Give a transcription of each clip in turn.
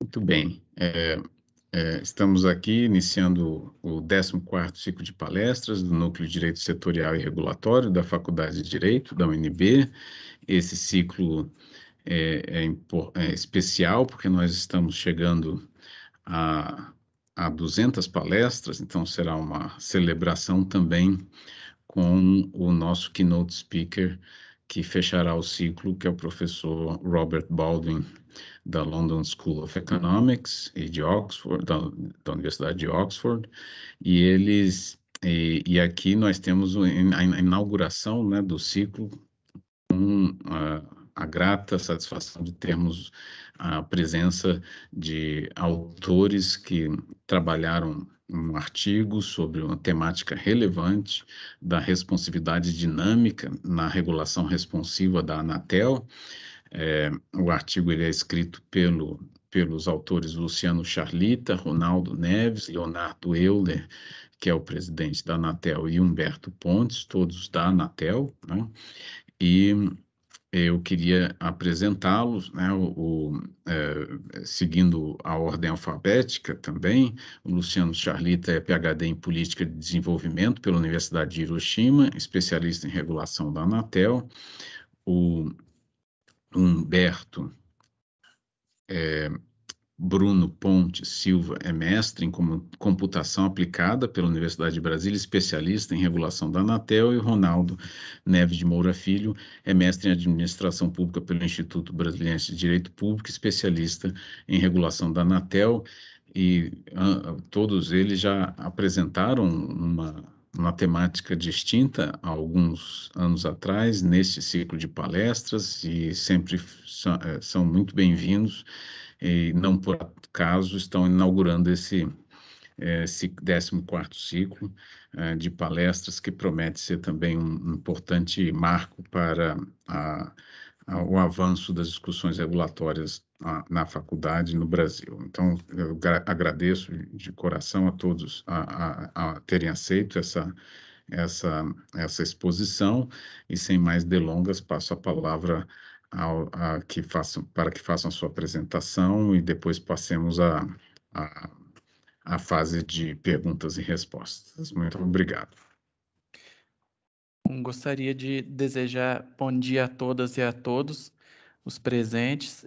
Muito bem. É, é, estamos aqui iniciando o 14º ciclo de palestras do Núcleo de Direito Setorial e Regulatório da Faculdade de Direito, da UNB. Esse ciclo é, é, é especial porque nós estamos chegando a, a 200 palestras, então será uma celebração também com o nosso keynote speaker que fechará o ciclo, que é o professor Robert Baldwin, da London School of Economics e de Oxford, da, da Universidade de Oxford, e eles e, e aqui nós temos a inauguração né, do ciclo com a, a grata satisfação de termos a presença de autores que trabalharam um artigo sobre uma temática relevante da responsividade dinâmica na regulação responsiva da Anatel é, o artigo ele é escrito pelo, pelos autores Luciano Charlita, Ronaldo Neves, Leonardo Euler, que é o presidente da Anatel, e Humberto Pontes, todos da Anatel, né? E eu queria apresentá-los, né, o, o é, seguindo a ordem alfabética também, o Luciano Charlita é PhD em Política de Desenvolvimento pela Universidade de Hiroshima, especialista em regulação da Anatel, o Humberto é, Bruno Ponte Silva é mestre em computação aplicada pela Universidade de Brasília, especialista em regulação da Anatel, e Ronaldo Neves de Moura Filho é mestre em administração pública pelo Instituto Brasileiro de Direito Público, especialista em regulação da Anatel, e todos eles já apresentaram uma uma temática distinta há alguns anos atrás, neste ciclo de palestras, e sempre são, eh, são muito bem-vindos, e não por acaso estão inaugurando esse, esse eh, 14 ciclo eh, de palestras, que promete ser também um importante marco para a, a, o avanço das discussões regulatórias na, faculdade no Brasil. Então, eu agradeço de coração a todos a, a, a terem aceito essa, essa, essa exposição e, sem mais delongas, passo a palavra ao, a que façam, para que façam sua apresentação e depois passemos à a, a, a, fase de perguntas e respostas. Muito obrigado. Gostaria de desejar bom dia a todas e a todos os presentes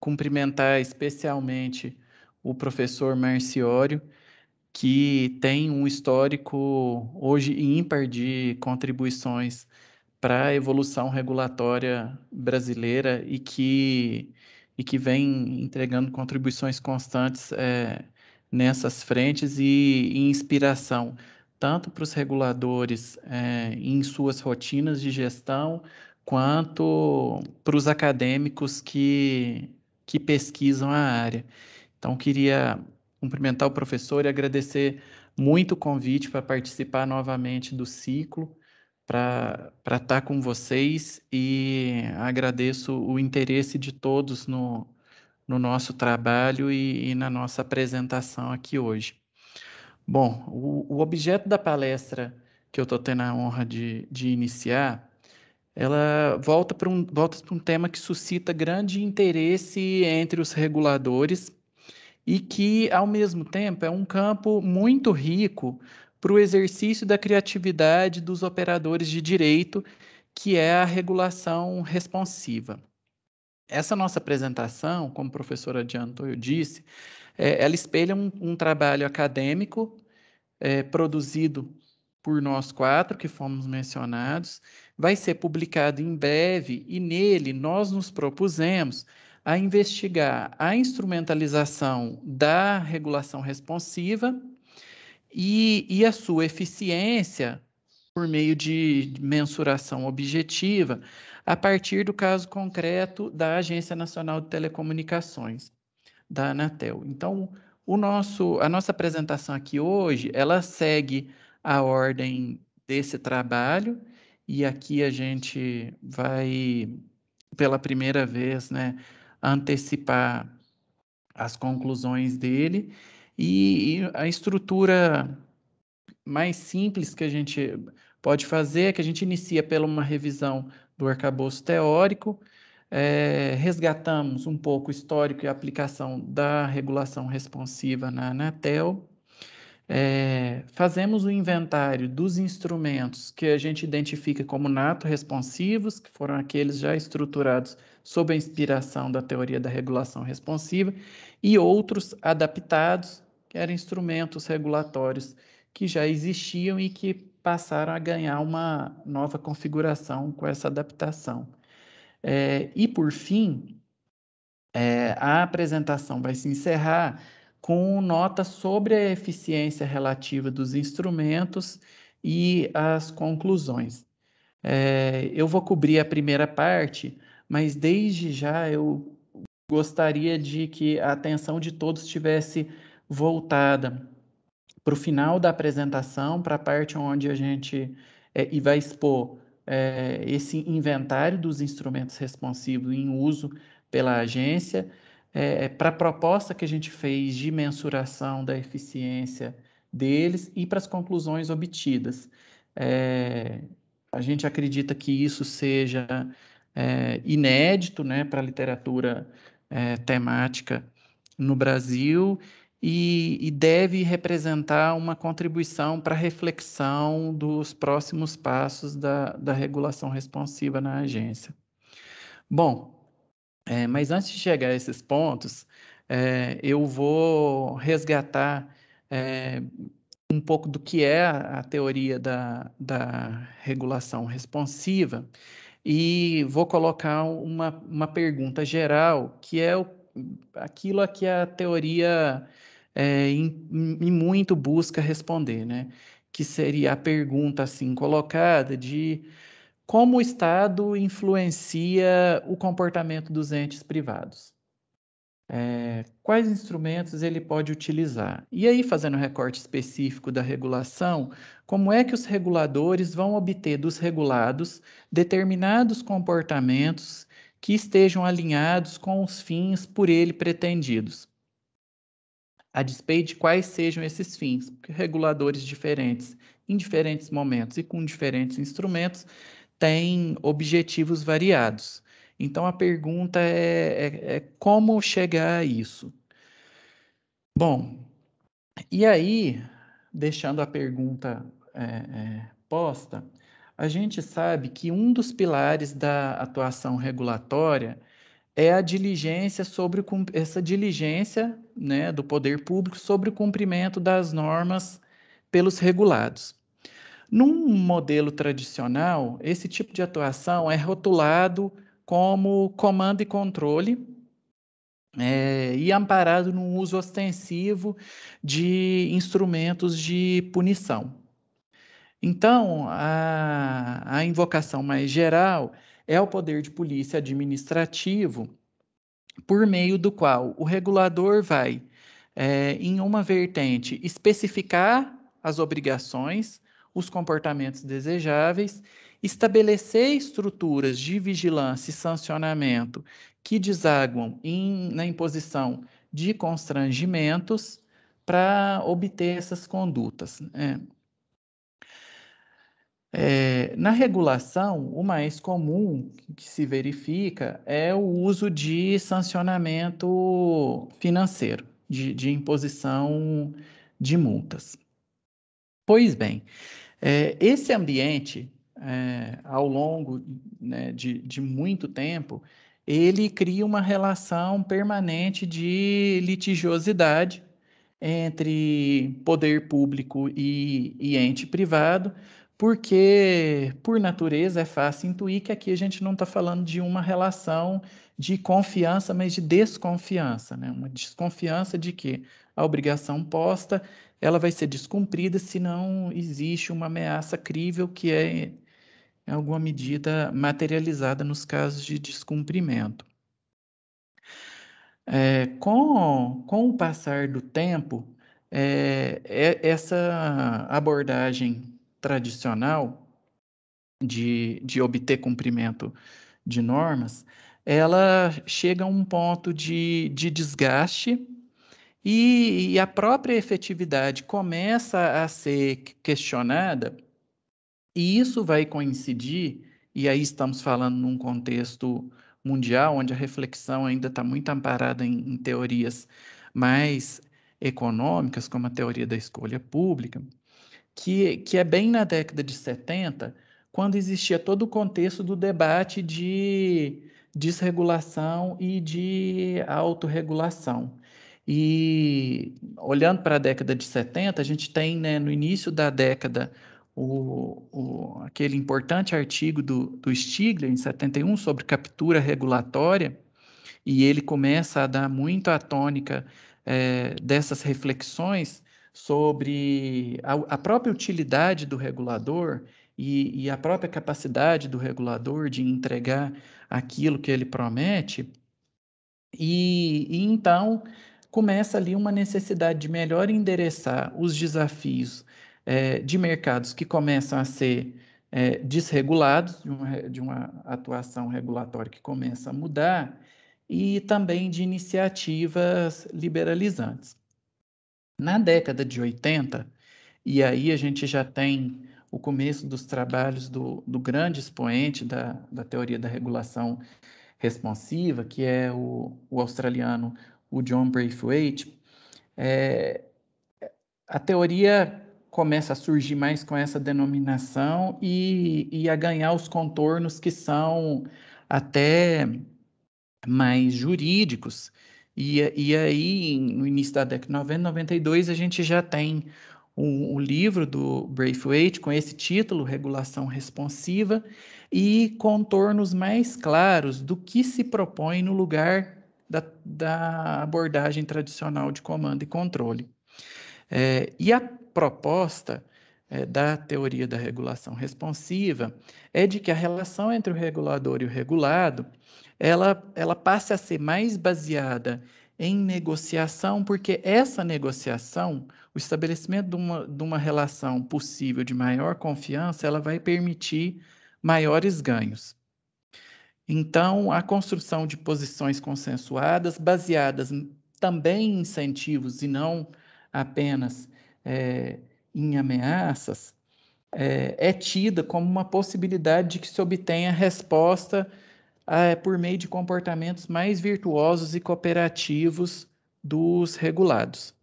cumprimentar especialmente o professor Merciório, que tem um histórico hoje ímpar de contribuições para a evolução regulatória brasileira e que, e que vem entregando contribuições constantes é, nessas frentes e, e inspiração tanto para os reguladores é, em suas rotinas de gestão, quanto para os acadêmicos que, que pesquisam a área. Então, queria cumprimentar o professor e agradecer muito o convite para participar novamente do ciclo, para estar com vocês e agradeço o interesse de todos no, no nosso trabalho e, e na nossa apresentação aqui hoje. Bom, o, o objeto da palestra que eu estou tendo a honra de, de iniciar ela volta para um, volta para um tema que suscita grande interesse entre os reguladores e que, ao mesmo tempo, é um campo muito rico para o exercício da criatividade dos operadores de direito, que é a regulação responsiva. Essa nossa apresentação, como o professor adiantou, eu disse, é, ela espelha um, um trabalho acadêmico é, produzido por nós quatro que fomos mencionados vai ser publicado em breve e nele nós nos propusemos a investigar a instrumentalização da regulação responsiva e, e a sua eficiência por meio de mensuração objetiva a partir do caso concreto da Agência Nacional de Telecomunicações, da Anatel. Então, o nosso, a nossa apresentação aqui hoje, ela segue a ordem desse trabalho e aqui a gente vai, pela primeira vez, né, antecipar as conclusões dele e, e a estrutura mais simples que a gente pode fazer é que a gente inicia pela uma revisão do arcabouço teórico, é, resgatamos um pouco o histórico e a aplicação da regulação responsiva na Anatel, é, fazemos o inventário dos instrumentos que a gente identifica como nato-responsivos, que foram aqueles já estruturados sob a inspiração da teoria da regulação responsiva, e outros adaptados, que eram instrumentos regulatórios que já existiam e que passaram a ganhar uma nova configuração com essa adaptação. É, e, por fim, é, a apresentação vai se encerrar com nota sobre a eficiência relativa dos instrumentos e as conclusões. É, eu vou cobrir a primeira parte, mas desde já eu gostaria de que a atenção de todos estivesse voltada para o final da apresentação, para a parte onde a gente é, e vai expor é, esse inventário dos instrumentos responsivos em uso pela agência é, para a proposta que a gente fez de mensuração da eficiência deles e para as conclusões obtidas. É, a gente acredita que isso seja é, inédito né, para a literatura é, temática no Brasil e, e deve representar uma contribuição para a reflexão dos próximos passos da, da regulação responsiva na agência. Bom, é, mas antes de chegar a esses pontos, é, eu vou resgatar é, um pouco do que é a teoria da, da regulação responsiva e vou colocar uma, uma pergunta geral, que é o, aquilo a que a teoria é, em, em muito busca responder, né? que seria a pergunta assim colocada de como o Estado influencia o comportamento dos entes privados. É, quais instrumentos ele pode utilizar? E aí, fazendo um recorte específico da regulação, como é que os reguladores vão obter dos regulados determinados comportamentos que estejam alinhados com os fins por ele pretendidos? A despeito de quais sejam esses fins, porque reguladores diferentes, em diferentes momentos e com diferentes instrumentos, tem objetivos variados. Então a pergunta é, é, é como chegar a isso? Bom, e aí, deixando a pergunta é, é posta, a gente sabe que um dos pilares da atuação regulatória é a diligência sobre essa diligência né, do poder público sobre o cumprimento das normas pelos regulados. Num modelo tradicional, esse tipo de atuação é rotulado como comando e controle é, e amparado no uso ostensivo de instrumentos de punição. Então, a, a invocação mais geral é o poder de polícia administrativo, por meio do qual o regulador vai, é, em uma vertente, especificar as obrigações os comportamentos desejáveis, estabelecer estruturas de vigilância e sancionamento que desaguam em, na imposição de constrangimentos para obter essas condutas. Né? É, na regulação, o mais comum que se verifica é o uso de sancionamento financeiro, de, de imposição de multas. Pois bem, é, esse ambiente, é, ao longo né, de, de muito tempo, ele cria uma relação permanente de litigiosidade entre poder público e, e ente privado, porque, por natureza, é fácil intuir que aqui a gente não está falando de uma relação de confiança, mas de desconfiança, né? Uma desconfiança de que a obrigação posta ela vai ser descumprida se não existe uma ameaça crível que é, em alguma medida, materializada nos casos de descumprimento. É, com, com o passar do tempo, é, é, essa abordagem tradicional de, de obter cumprimento de normas, ela chega a um ponto de, de desgaste e, e a própria efetividade começa a ser questionada, e isso vai coincidir, e aí estamos falando num contexto mundial, onde a reflexão ainda está muito amparada em, em teorias mais econômicas, como a teoria da escolha pública, que, que é bem na década de 70, quando existia todo o contexto do debate de desregulação e de autorregulação. E olhando para a década de 70, a gente tem né, no início da década o, o, aquele importante artigo do, do Stigler, em 71, sobre captura regulatória, e ele começa a dar muito a tônica é, dessas reflexões sobre a, a, própria utilidade do regulador e, e a própria capacidade do regulador de entregar aquilo que ele promete. E, e, então começa ali uma necessidade de melhor endereçar os desafios é, de mercados que começam a ser é, desregulados, de uma, de uma atuação regulatória que começa a mudar, e também de iniciativas liberalizantes. Na década de 80, e aí a gente já tem o começo dos trabalhos do, do grande expoente da, da teoria da regulação responsiva, que é o, o australiano o John Braithwaite, é, a teoria começa a surgir mais com essa denominação e, e a ganhar os contornos que são até mais jurídicos. E, e aí, no início da década de 90, 92, a gente já tem um, um, livro do Braithwaite com esse título, Regulação Responsiva, e contornos mais claros do que se propõe no lugar da, da abordagem tradicional de comando e controle. É, e a proposta é, da teoria da regulação responsiva é de que a relação entre o regulador e o regulado ela, ela passe a ser mais baseada em negociação, porque essa negociação, o estabelecimento de uma, de uma relação possível de maior confiança, ela vai permitir maiores ganhos. Então, a construção de posições consensuadas, baseadas também em incentivos e não apenas é, em ameaças, é, é, tida como uma possibilidade de que se obtenha resposta é, por meio de comportamentos mais virtuosos e cooperativos dos regulados.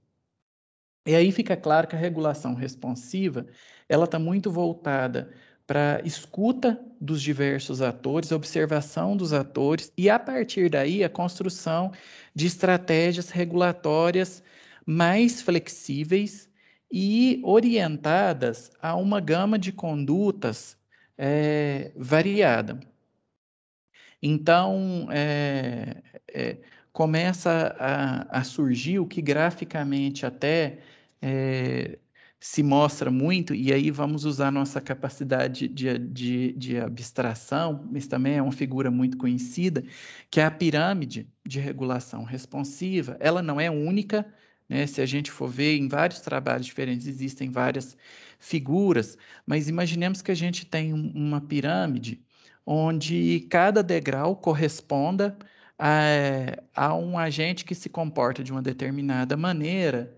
E aí fica claro que a regulação responsiva ela está muito voltada para escuta dos diversos atores, observação dos atores e a partir daí a construção de estratégias regulatórias mais flexíveis e orientadas a uma gama de condutas é, variada. Então, é, é, começa a, a, surgir o que graficamente até é, se mostra muito, e aí vamos usar nossa capacidade de, de, de abstração, mas também é uma figura muito conhecida, que é a pirâmide de regulação responsiva. Ela não é única, né? se a gente for ver em vários trabalhos diferentes, existem várias figuras, mas imaginemos que a gente tem uma pirâmide onde cada degrau corresponda a, eh, a um agente que se comporta de uma determinada maneira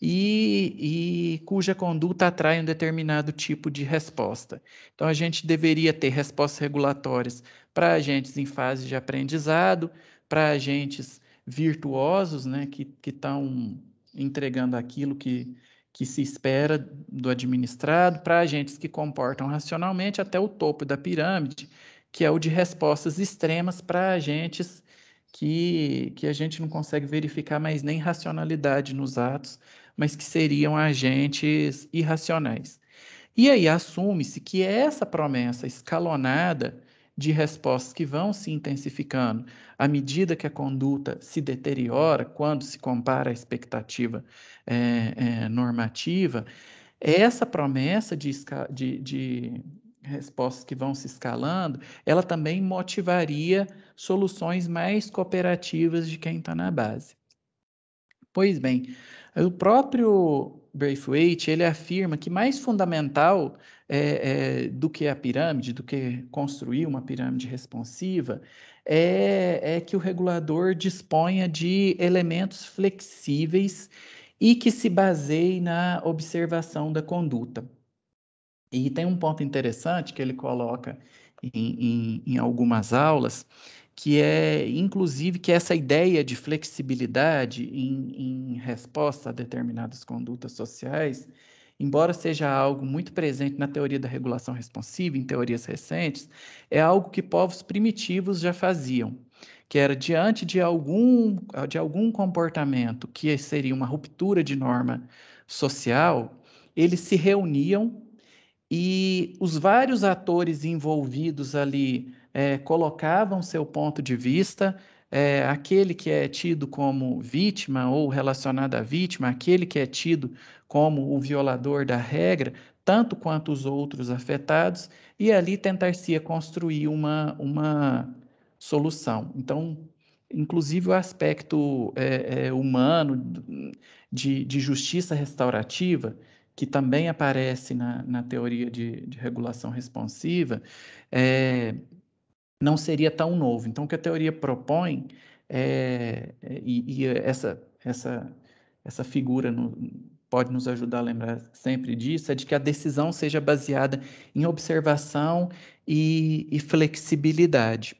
e, e, cuja conduta atrai um determinado tipo de resposta. Então, a gente deveria ter respostas regulatórias para agentes em fase de aprendizado, para agentes virtuosos, né, que estão entregando aquilo que, que se espera do administrado, para agentes que comportam racionalmente até o topo da pirâmide, que é o de respostas extremas para agentes que, que a gente não consegue verificar mais nem racionalidade nos atos, mas que seriam agentes irracionais. E aí assume-se que essa promessa escalonada de respostas que vão se intensificando à medida que a conduta se deteriora, quando se compara à expectativa é, é, normativa, essa promessa de, de, de respostas que vão se escalando, ela também motivaria soluções mais cooperativas de quem está na base. Pois bem, o próprio Braithwaite, ele afirma que mais fundamental é, é, do que a pirâmide, do que construir uma pirâmide responsiva, é, é que o regulador disponha de elementos flexíveis e que se baseie na observação da conduta. E tem um ponto interessante que ele coloca em, em, em algumas aulas, que é, inclusive, que é essa ideia de flexibilidade em, em resposta a determinadas condutas sociais, embora seja algo muito presente na teoria da regulação responsiva, em teorias recentes, é algo que povos primitivos já faziam, que era diante de algum, de algum comportamento que seria uma ruptura de norma social, eles se reuniam e os vários atores envolvidos ali é, colocavam seu ponto de vista, é, aquele que é tido como vítima ou relacionado à vítima, aquele que é tido como o violador da regra, tanto quanto os outros afetados, e ali tentar-se construir uma, uma solução. Então, inclusive o aspecto é, é, humano de, de, justiça restaurativa, que também aparece na, na teoria de, de regulação responsiva, é, não seria tão novo. Então, o que a teoria propõe, é, é, e, e essa, essa, essa figura no, pode nos ajudar a lembrar sempre disso, é de que a decisão seja baseada em observação e, e flexibilidade.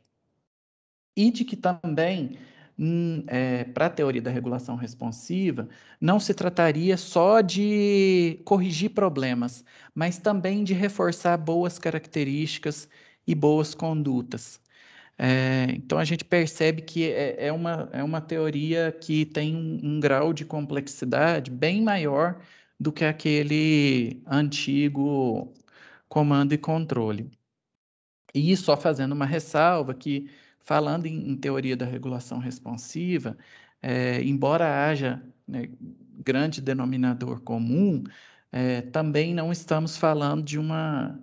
E de que também, hum, é, para a teoria da regulação responsiva, não se trataria só de corrigir problemas, mas também de reforçar boas características e boas condutas. É, então a gente percebe que é, é, uma, é uma teoria que tem um, um, grau de complexidade bem maior do que aquele antigo comando e controle. E só fazendo uma ressalva que, falando em, em teoria da regulação responsiva, é, embora haja né, grande denominador comum, é, também não estamos falando de uma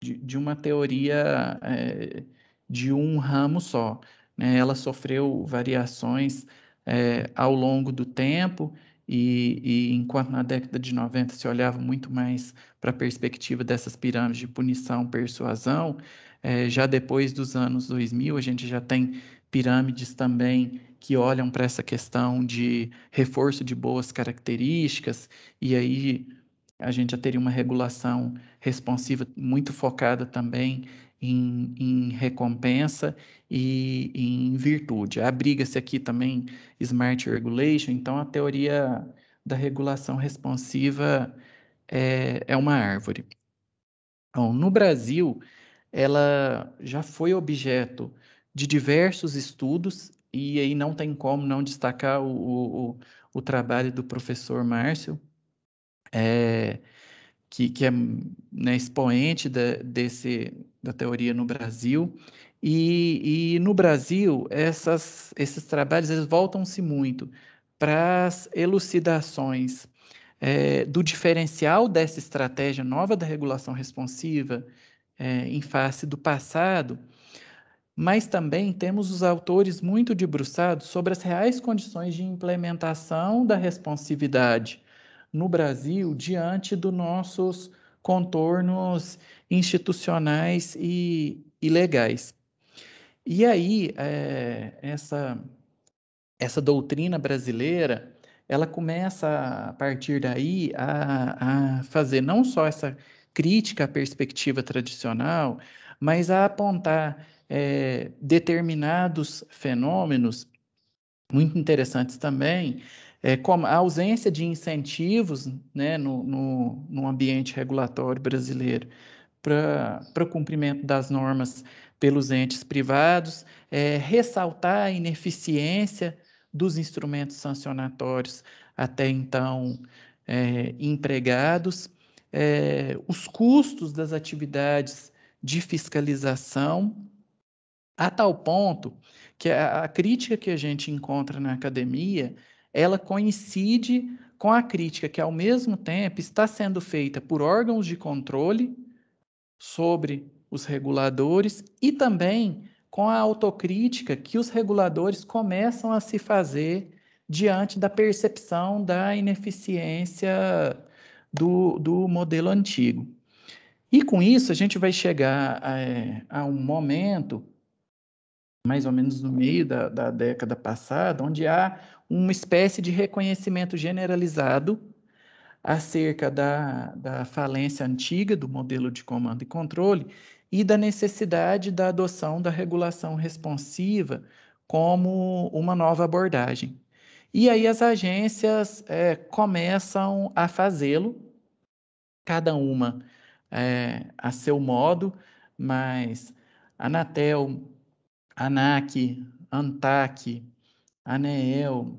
de, de uma teoria é, de um ramo só. Né? Ela sofreu variações é, ao longo do tempo, e, e, enquanto na década de 90 se olhava muito mais para a perspectiva dessas pirâmides de punição, persuasão, é, já depois dos anos 2000 a gente já tem pirâmides também que olham para essa questão de reforço de boas características, e aí a gente já teria uma regulação responsiva, muito focada também em, em recompensa e em virtude. Abriga-se aqui também Smart Regulation, então a teoria da regulação responsiva é, é uma árvore. Bom, no Brasil, ela já foi objeto de diversos estudos, e aí não tem como não destacar o, o, o trabalho do professor Márcio, é, que, que é né, expoente da, desse, da teoria no Brasil. E, e no Brasil, essas, esses trabalhos voltam-se muito para as elucidações é, do diferencial dessa estratégia nova da regulação responsiva é, em face do passado, mas também temos os autores muito debruçados sobre as reais condições de implementação da responsividade no Brasil diante dos nossos contornos institucionais e, e legais. E aí, é, essa, essa doutrina brasileira, ela começa, a partir daí, a, a fazer não só essa crítica à perspectiva tradicional, mas a apontar é, determinados fenômenos muito interessantes também, é, como a ausência de incentivos né, no, no, no ambiente regulatório brasileiro para o cumprimento das normas pelos entes privados, é, ressaltar a ineficiência dos instrumentos sancionatórios até então é, empregados, é, os custos das atividades de fiscalização, a tal ponto que a, a crítica que a gente encontra na academia ela coincide com a crítica que, ao mesmo tempo, está sendo feita por órgãos de controle sobre os reguladores e também com a autocrítica que os reguladores começam a se fazer diante da percepção da ineficiência do, do modelo antigo. E com isso, a gente vai chegar a, eh, a um momento, mais ou menos no meio da, da década passada, onde há uma espécie de reconhecimento generalizado acerca da, da falência antiga do modelo de comando e controle e da necessidade da adoção da regulação responsiva como uma nova abordagem. E aí as agências é, começam a fazê-lo, cada uma é, a seu modo, mas Anatel, ANAC, ANTAC, ANEEL,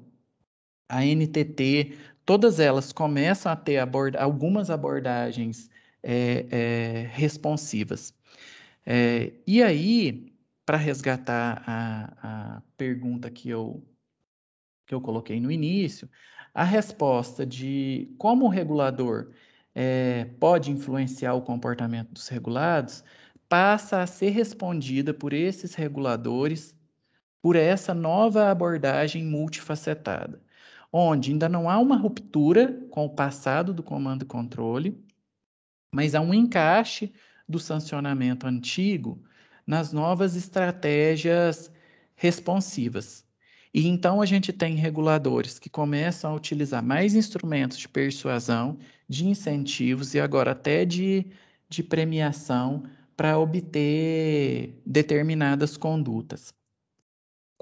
a NTT, todas elas começam a ter aborda algumas abordagens é, é, responsivas. É, e aí, para resgatar a, a, pergunta que eu, que eu coloquei no início, a resposta de como o regulador é, pode influenciar o comportamento dos regulados passa a ser respondida por esses reguladores por essa nova abordagem multifacetada, onde ainda não há uma ruptura com o passado do comando e controle, mas há um encaixe do sancionamento antigo nas novas estratégias responsivas. E então a gente tem reguladores que começam a utilizar mais instrumentos de persuasão, de incentivos e agora até de, de premiação para obter determinadas condutas.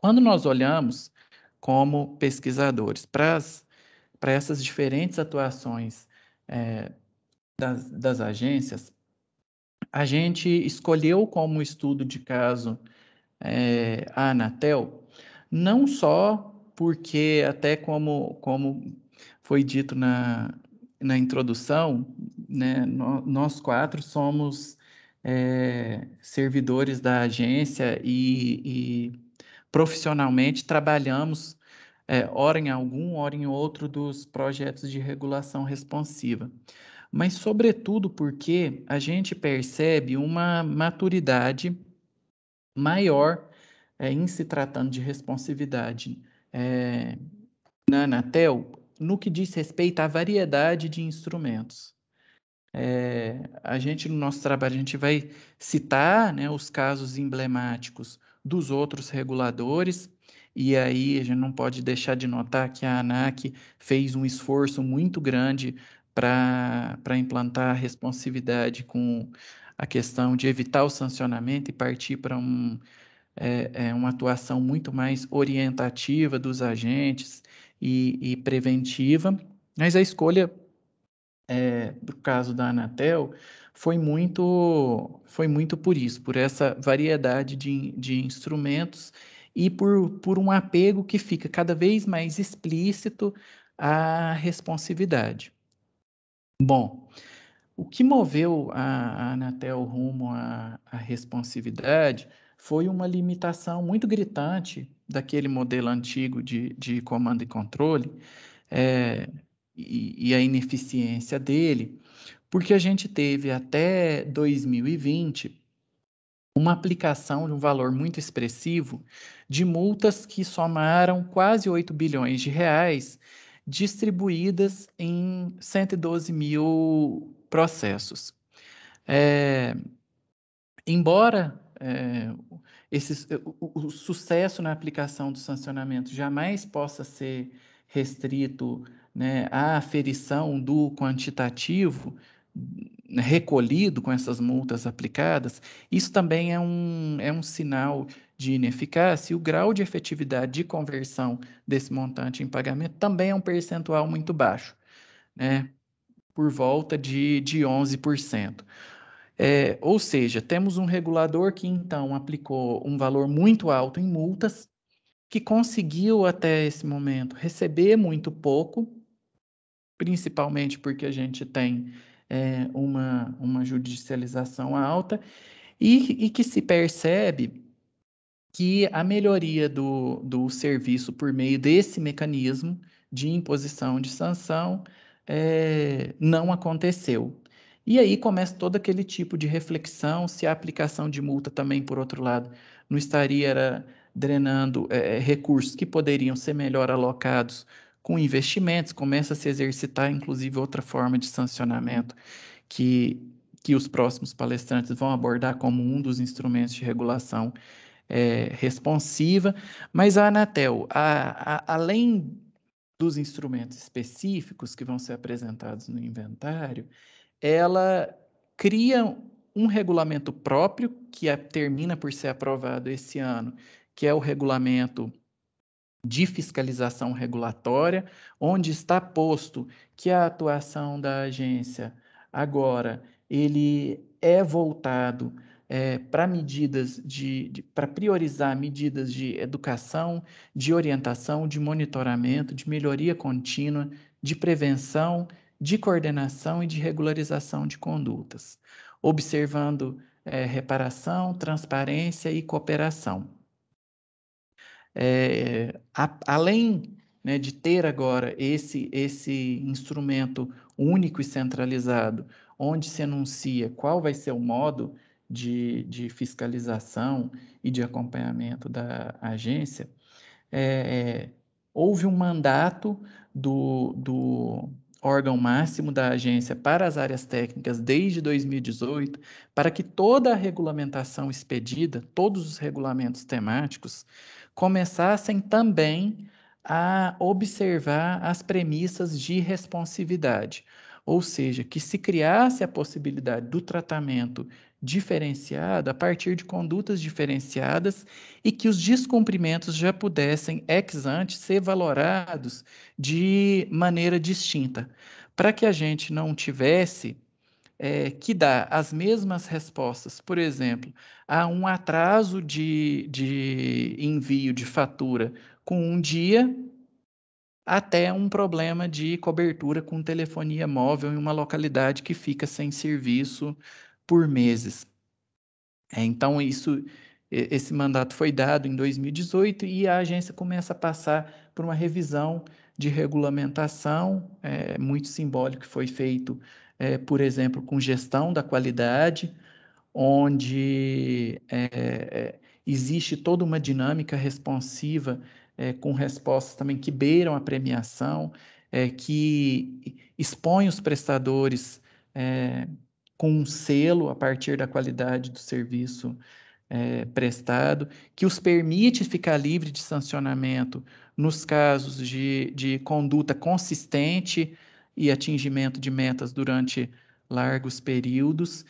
Quando nós olhamos como pesquisadores para essas diferentes atuações é, das, das agências, a gente escolheu como estudo de caso é, a Anatel, não só porque, até como, como foi dito na, na introdução, né, no, nós quatro somos é, servidores da agência e, e profissionalmente trabalhamos, é, ora em algum, ora em outro, dos projetos de regulação responsiva. Mas, sobretudo, porque a gente percebe uma maturidade maior é, em se tratando de responsividade é, na Anatel no que diz respeito à variedade de instrumentos. É, a gente, no nosso trabalho, a gente vai citar né, os casos emblemáticos dos outros reguladores. E aí a gente não pode deixar de notar que a ANAC fez um esforço muito grande para implantar a responsividade com a questão de evitar o sancionamento e partir para um, é, é uma atuação muito mais orientativa dos agentes e, e preventiva. Mas a escolha, é, no caso da Anatel, foi muito, foi muito por isso, por essa variedade de, de instrumentos e por, por um apego que fica cada vez mais explícito à responsividade. Bom, o que moveu a, a Anatel rumo à, à responsividade foi uma limitação muito gritante daquele modelo antigo de, de comando e controle é, e, e, a ineficiência dele, porque a gente teve até 2020 uma aplicação de um valor muito expressivo de multas que somaram quase 8 bilhões de reais, distribuídas em 112 mil processos. É, embora é, esse, é, o, o, sucesso na aplicação do sancionamento jamais possa ser restrito né, à aferição do quantitativo, recolhido com essas multas aplicadas, isso também é um, é um sinal de ineficácia e o grau de efetividade de conversão desse montante em pagamento também é um percentual muito baixo, né? por volta de, de 11%. É, ou seja, temos um regulador que então aplicou um valor muito alto em multas, que conseguiu até esse momento receber muito pouco, principalmente porque a gente tem é, uma, uma judicialização alta, e, e que se percebe que a melhoria do, do serviço por meio desse mecanismo de imposição de sanção é, não aconteceu. E aí começa todo aquele tipo de reflexão se a aplicação de multa também, por outro lado, não estaria drenando é, recursos que poderiam ser melhor alocados com investimentos, começa a se exercitar, inclusive, outra forma de sancionamento que, que os próximos palestrantes vão abordar como um dos instrumentos de regulação é, responsiva. Mas a Anatel, a, a, além dos instrumentos específicos que vão ser apresentados no inventário, ela cria um regulamento próprio que é, termina por ser aprovado esse ano, que é o regulamento de fiscalização regulatória, onde está posto que a atuação da agência agora ele é voltado é, para medidas de, de para priorizar medidas de educação, de orientação, de monitoramento, de melhoria contínua, de prevenção, de coordenação e de regularização de condutas, observando é, reparação, transparência e cooperação. É, é, a, além né, de ter agora esse, esse instrumento único e centralizado, onde se anuncia qual vai ser o modo de, de fiscalização e de acompanhamento da agência, é, é houve um mandato do, do órgão máximo da agência para as áreas técnicas desde 2018, para que toda a regulamentação expedida, todos os regulamentos temáticos, começassem também a observar as premissas de responsividade, ou seja, que se criasse a possibilidade do tratamento diferenciado a partir de condutas diferenciadas e que os descumprimentos já pudessem ex ante ser valorados de maneira distinta, para que a gente não tivesse é, que dá as mesmas respostas, por exemplo, a um atraso de, de envio de fatura com um dia, até um problema de cobertura com telefonia móvel em uma localidade que fica sem serviço por meses. É, então, isso, esse mandato foi dado em 2018 e a agência começa a passar por uma revisão de regulamentação, é, muito simbólico que foi feito é, por exemplo, com gestão da qualidade, onde é, é, existe toda uma dinâmica responsiva é, com respostas também que beiram a premiação, é, que expõe os prestadores é, com um selo a partir da qualidade do serviço prestado, que os permite ficar livre de sancionamento nos casos de, de conduta consistente e atingimento de metas durante largos períodos.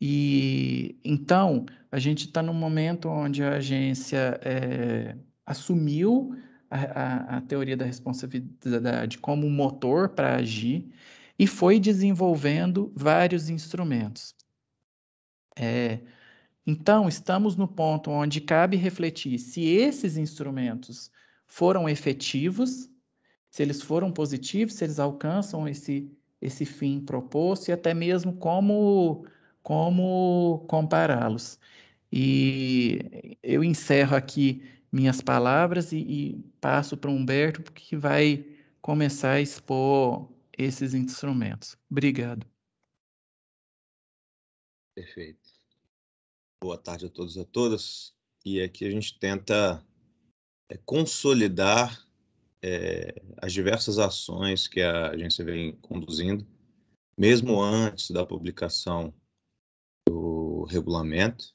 E então a gente está num momento onde a agência é, assumiu a, a, a teoria da responsabilidade como motor para agir e foi desenvolvendo vários instrumentos. É, então, estamos no ponto onde cabe refletir se esses instrumentos foram efetivos se eles foram positivos, se eles alcançam esse, esse fim proposto e até mesmo como, como compará-los. E eu encerro aqui minhas palavras e, e passo para o Humberto, que vai começar a expor esses instrumentos. Obrigado. Perfeito. Boa tarde a todos e a todas. E aqui a gente tenta é, consolidar é, as diversas ações que a agência vem conduzindo, mesmo antes da publicação do regulamento.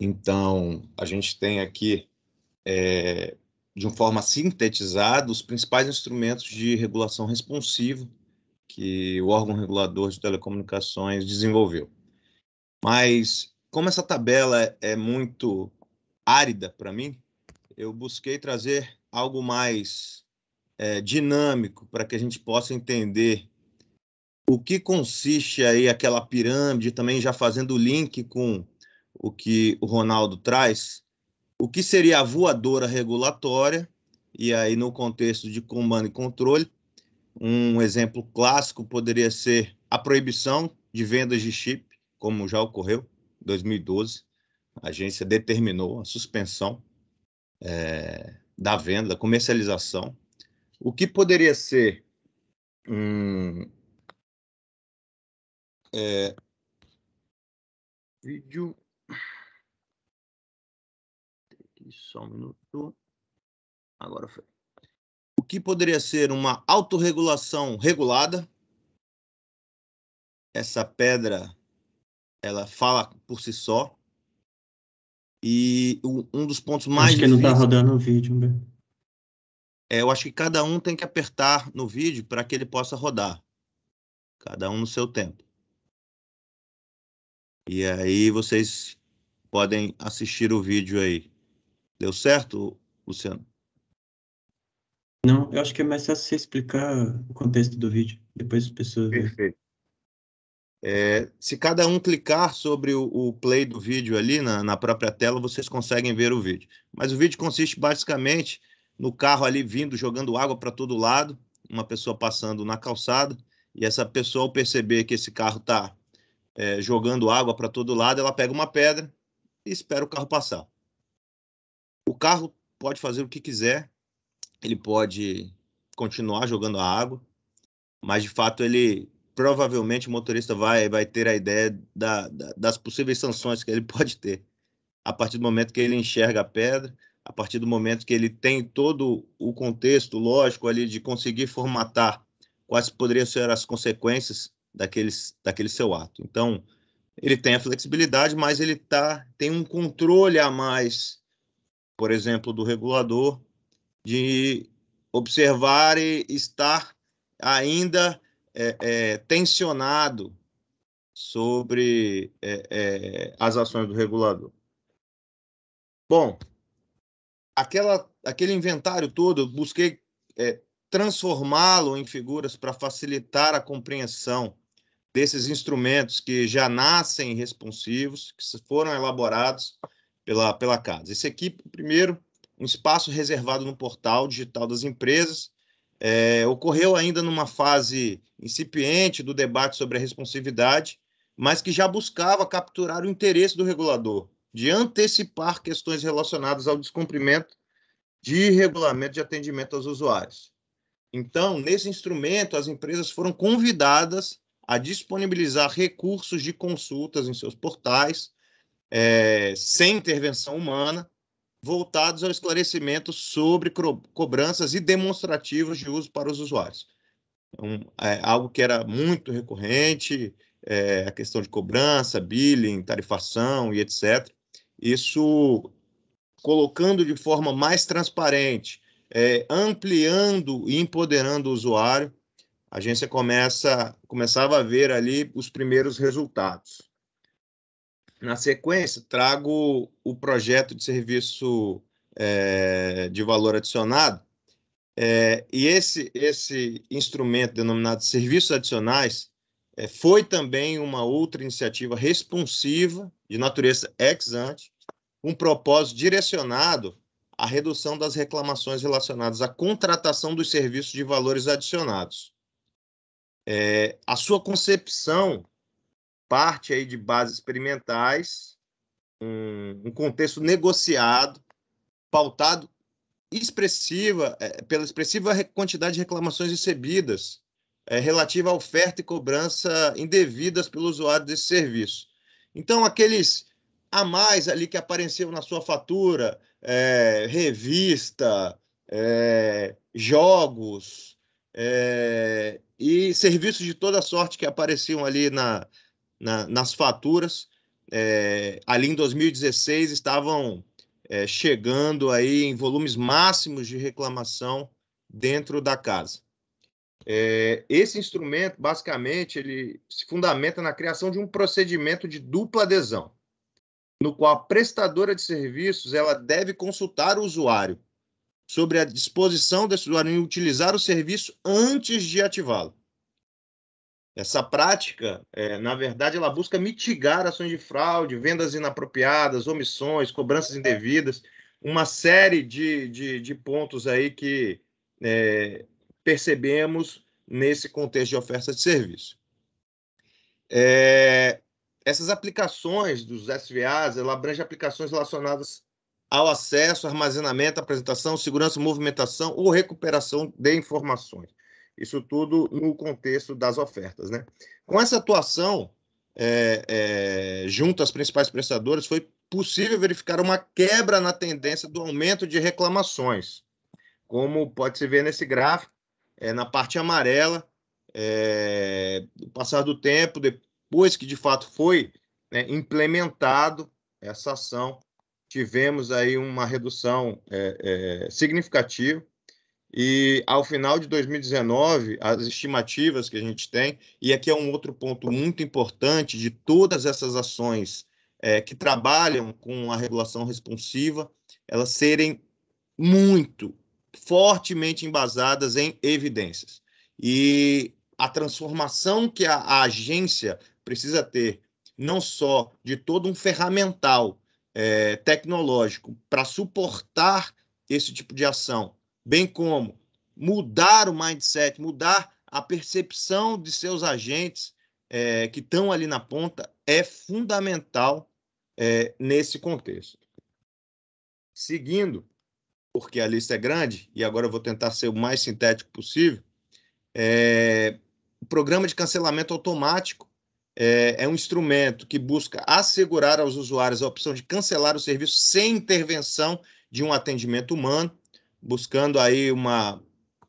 Então, a gente tem aqui, é, de uma forma sintetizada, os principais instrumentos de regulação responsiva que o órgão regulador de telecomunicações desenvolveu. Mas, como essa tabela é muito árida para mim, eu busquei trazer algo mais é, dinâmico para que a gente possa entender o que consiste aí aquela pirâmide, também já fazendo o link com o que o Ronaldo traz, o que seria a voadora regulatória, e aí no contexto de comando e controle, um exemplo clássico poderia ser a proibição de vendas de chip, como já ocorreu em 2012, a agência determinou a suspensão é, da venda, da comercialização, o que poderia ser um é, vídeo. Só um minuto. Agora foi. O que poderia ser uma autorregulação regulada? Essa pedra, ela fala por si só. E um dos pontos mais. Acho que tá difíceis, não está rodando o vídeo, Humberto. É, eu acho que cada um tem que apertar no vídeo para que ele possa rodar. Cada um no seu tempo. E aí vocês podem assistir o vídeo aí. Deu certo, Luciano? Não, eu acho que é mais fácil você explicar o contexto do vídeo. Depois as pessoas. Perfeito. É, se cada um clicar sobre o, o play do vídeo ali na, na, própria tela, vocês conseguem ver o vídeo. Mas o vídeo consiste basicamente no carro ali vindo, jogando água para todo lado, uma pessoa passando na calçada, e essa pessoa, ao perceber que esse carro está é, jogando água para todo lado, ela pega uma pedra e espera o carro passar. O carro pode fazer o que quiser, ele pode continuar jogando a água, mas de fato ele provavelmente o motorista vai, vai ter a ideia da, da, das possíveis sanções que ele pode ter. A partir do momento que ele enxerga a pedra, a partir do momento que ele tem todo o contexto lógico ali de conseguir formatar quais poderiam ser as consequências daqueles, daquele seu ato. Então, ele tem a flexibilidade, mas ele tá, tem um controle a mais, por exemplo, do regulador, de observar e estar ainda é, é, tensionado sobre é, é, as ações do regulador. Bom, aquela, aquele inventário todo, eu busquei é, transformá-lo em figuras para facilitar a compreensão desses instrumentos que já nascem responsivos, que foram elaborados pela, pela CADES. Esse aqui, primeiro, um espaço reservado no portal digital das empresas, é, ocorreu ainda numa fase incipiente do debate sobre a responsividade, mas que já buscava capturar o interesse do regulador de antecipar questões relacionadas ao descumprimento de regulamento de atendimento aos usuários. Então, nesse instrumento, as empresas foram convidadas a disponibilizar recursos de consultas em seus portais, é, sem intervenção humana, voltados ao esclarecimento sobre cobranças e demonstrativos de uso para os usuários. Então, é algo que era muito recorrente, é, a questão de cobrança, billing, tarifação e etc. Isso colocando de forma mais transparente, é, ampliando e empoderando o usuário, a agência começa, começava a ver ali os primeiros resultados. Na sequência, trago o projeto de serviço é, de valor adicionado. É, e esse, esse instrumento denominado Serviços Adicionais é, foi também uma outra iniciativa responsiva, de natureza ex ante, um propósito direcionado à redução das reclamações relacionadas à contratação dos serviços de valores adicionados. É, a sua concepção parte aí de bases experimentais, um, um contexto negociado, pautado expressiva é, pela expressiva quantidade de reclamações recebidas é, relativa à oferta e cobrança indevidas pelo usuário desse serviço. Então, aqueles a mais ali que apareciam na sua fatura, é, revista, é, jogos é, e serviços de toda sorte que apareciam ali na, na, nas faturas. É, ali em 2016 estavam é, chegando aí em volumes máximos de reclamação dentro da casa. É, esse instrumento, basicamente, ele se fundamenta na criação de um procedimento de dupla adesão, no qual a prestadora de serviços ela deve consultar o usuário sobre a disposição desse usuário em utilizar o serviço antes de ativá-lo. Essa prática, é, na verdade, ela busca mitigar ações de fraude, vendas inapropriadas, omissões, cobranças indevidas, uma série de, de, de pontos aí que é, percebemos nesse contexto de oferta de serviço. É, essas aplicações dos SVAs, ela abrange aplicações relacionadas ao acesso, armazenamento, apresentação, segurança, movimentação ou recuperação de informações. Isso tudo no contexto das ofertas. Né? Com essa atuação é, é, junto às principais prestadoras, foi possível verificar uma quebra na tendência do aumento de reclamações, como pode se ver nesse gráfico, é, na parte amarela, é, o passar do tempo, depois que de fato foi né, implementado essa ação, tivemos aí uma redução é, é significativa e ao final de 2019, as estimativas que a gente tem, e aqui é um outro ponto muito importante de todas essas ações é, que trabalham com a regulação responsiva, elas serem muito fortemente embasadas em evidências. E a transformação que a, a agência precisa ter, não só de todo um ferramental é, tecnológico para suportar esse tipo de ação, bem como mudar o mindset, mudar a percepção de seus agentes é, que estão ali na ponta é fundamental é, nesse contexto. Seguindo, porque a lista é grande, e agora eu vou tentar ser o mais sintético possível, é, o programa de cancelamento automático é, é, um instrumento que busca assegurar aos usuários a opção de cancelar o serviço sem intervenção de um atendimento humano buscando aí uma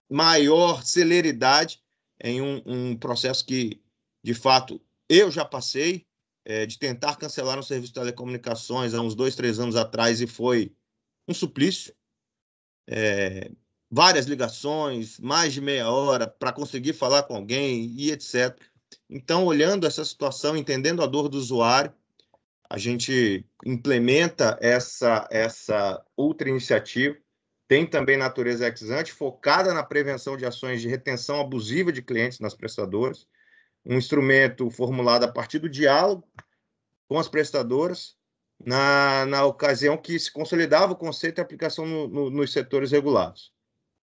maior celeridade em um, um processo que, de fato, eu já passei, é, de tentar cancelar um serviço de telecomunicações há uns dois, três anos atrás e foi um suplício. É, várias ligações, mais de meia hora para conseguir falar com alguém e etc. Então, olhando essa situação, entendendo a dor do usuário, a gente implementa essa, essa outra iniciativa tem também natureza exante, focada na prevenção de ações de retenção abusiva de clientes nas prestadoras. Um instrumento formulado a partir do diálogo com as prestadoras, na, na ocasião que se consolidava o conceito e aplicação no, no, nos setores regulados.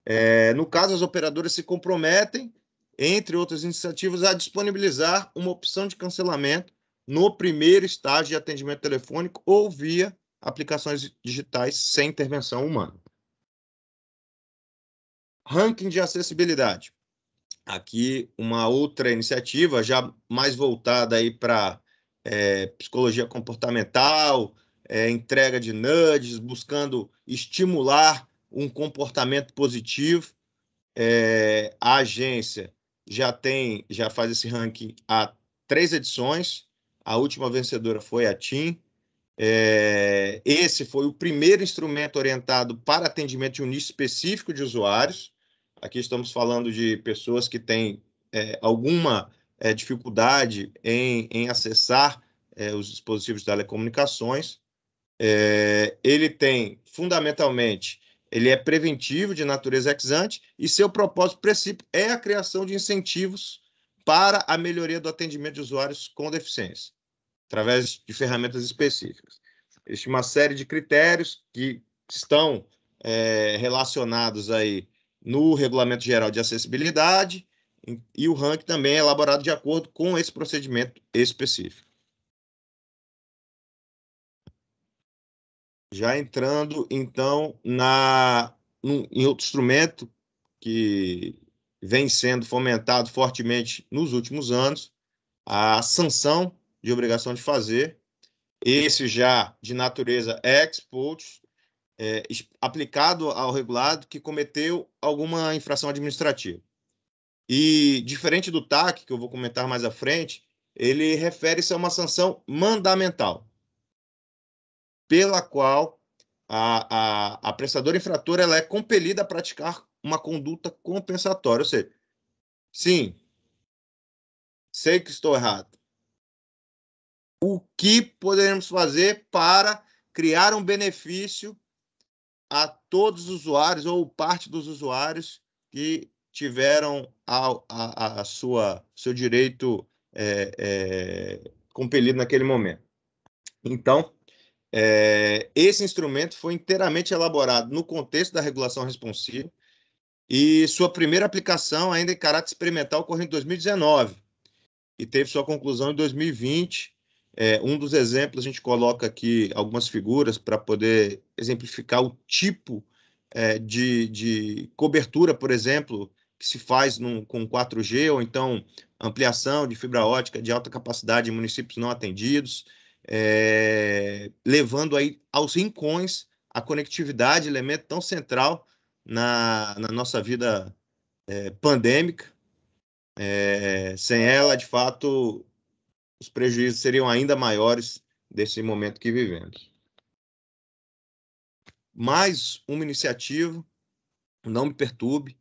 É, no caso, as operadoras se comprometem, entre outras iniciativas, a disponibilizar uma opção de cancelamento no primeiro estágio de atendimento telefônico ou via aplicações digitais sem intervenção humana. Ranking de acessibilidade. Aqui uma outra iniciativa já mais voltada aí para é, psicologia comportamental, é, entrega de nudges, buscando estimular um comportamento positivo. É, a agência já tem, já faz esse ranking há três edições. A última vencedora foi a TIM. É, esse foi o primeiro instrumento orientado para atendimento de um nicho específico de usuários. Aqui estamos falando de pessoas que têm é, alguma é, dificuldade em, em acessar é, os dispositivos de telecomunicações. É, ele tem, fundamentalmente, ele é preventivo de natureza exante e seu propósito, princípio, é a criação de incentivos para a melhoria do atendimento de usuários com deficiência, através de ferramentas específicas. Existe uma série de critérios que estão é, relacionados aí no Regulamento Geral de Acessibilidade e o ranking também é elaborado de acordo com esse procedimento específico. Já entrando, então, na, em outro instrumento que vem sendo fomentado fortemente nos últimos anos, a sanção de obrigação de fazer, esse já de natureza ex post, é, aplicado ao regulado que cometeu alguma infração administrativa. E, diferente do TAC, que eu vou comentar mais à frente, ele refere-se a uma sanção mandamental, pela qual a, a, a prestadora infratora ela é compelida a praticar uma conduta compensatória. Ou seja, sim, sei que estou errado. O que poderemos fazer para criar um benefício a todos os usuários ou parte dos usuários que tiveram a, a, a sua seu direito é, é, compelido naquele momento. Então, é, esse instrumento foi inteiramente elaborado no contexto da regulação responsiva e sua primeira aplicação ainda em caráter experimental ocorreu em 2019 e teve sua conclusão em 2020 é, um dos exemplos, a gente coloca aqui algumas figuras para poder exemplificar o tipo é, de, de cobertura, por exemplo, que se faz num, com 4G, ou então ampliação de fibra ótica de alta capacidade em municípios não atendidos, é, levando aí aos rincões a conectividade, elemento tão central na, na nossa vida é, pandêmica. É, sem ela, de fato, os prejuízos seriam ainda maiores desse momento que vivemos. Mais uma iniciativa, não me perturbe,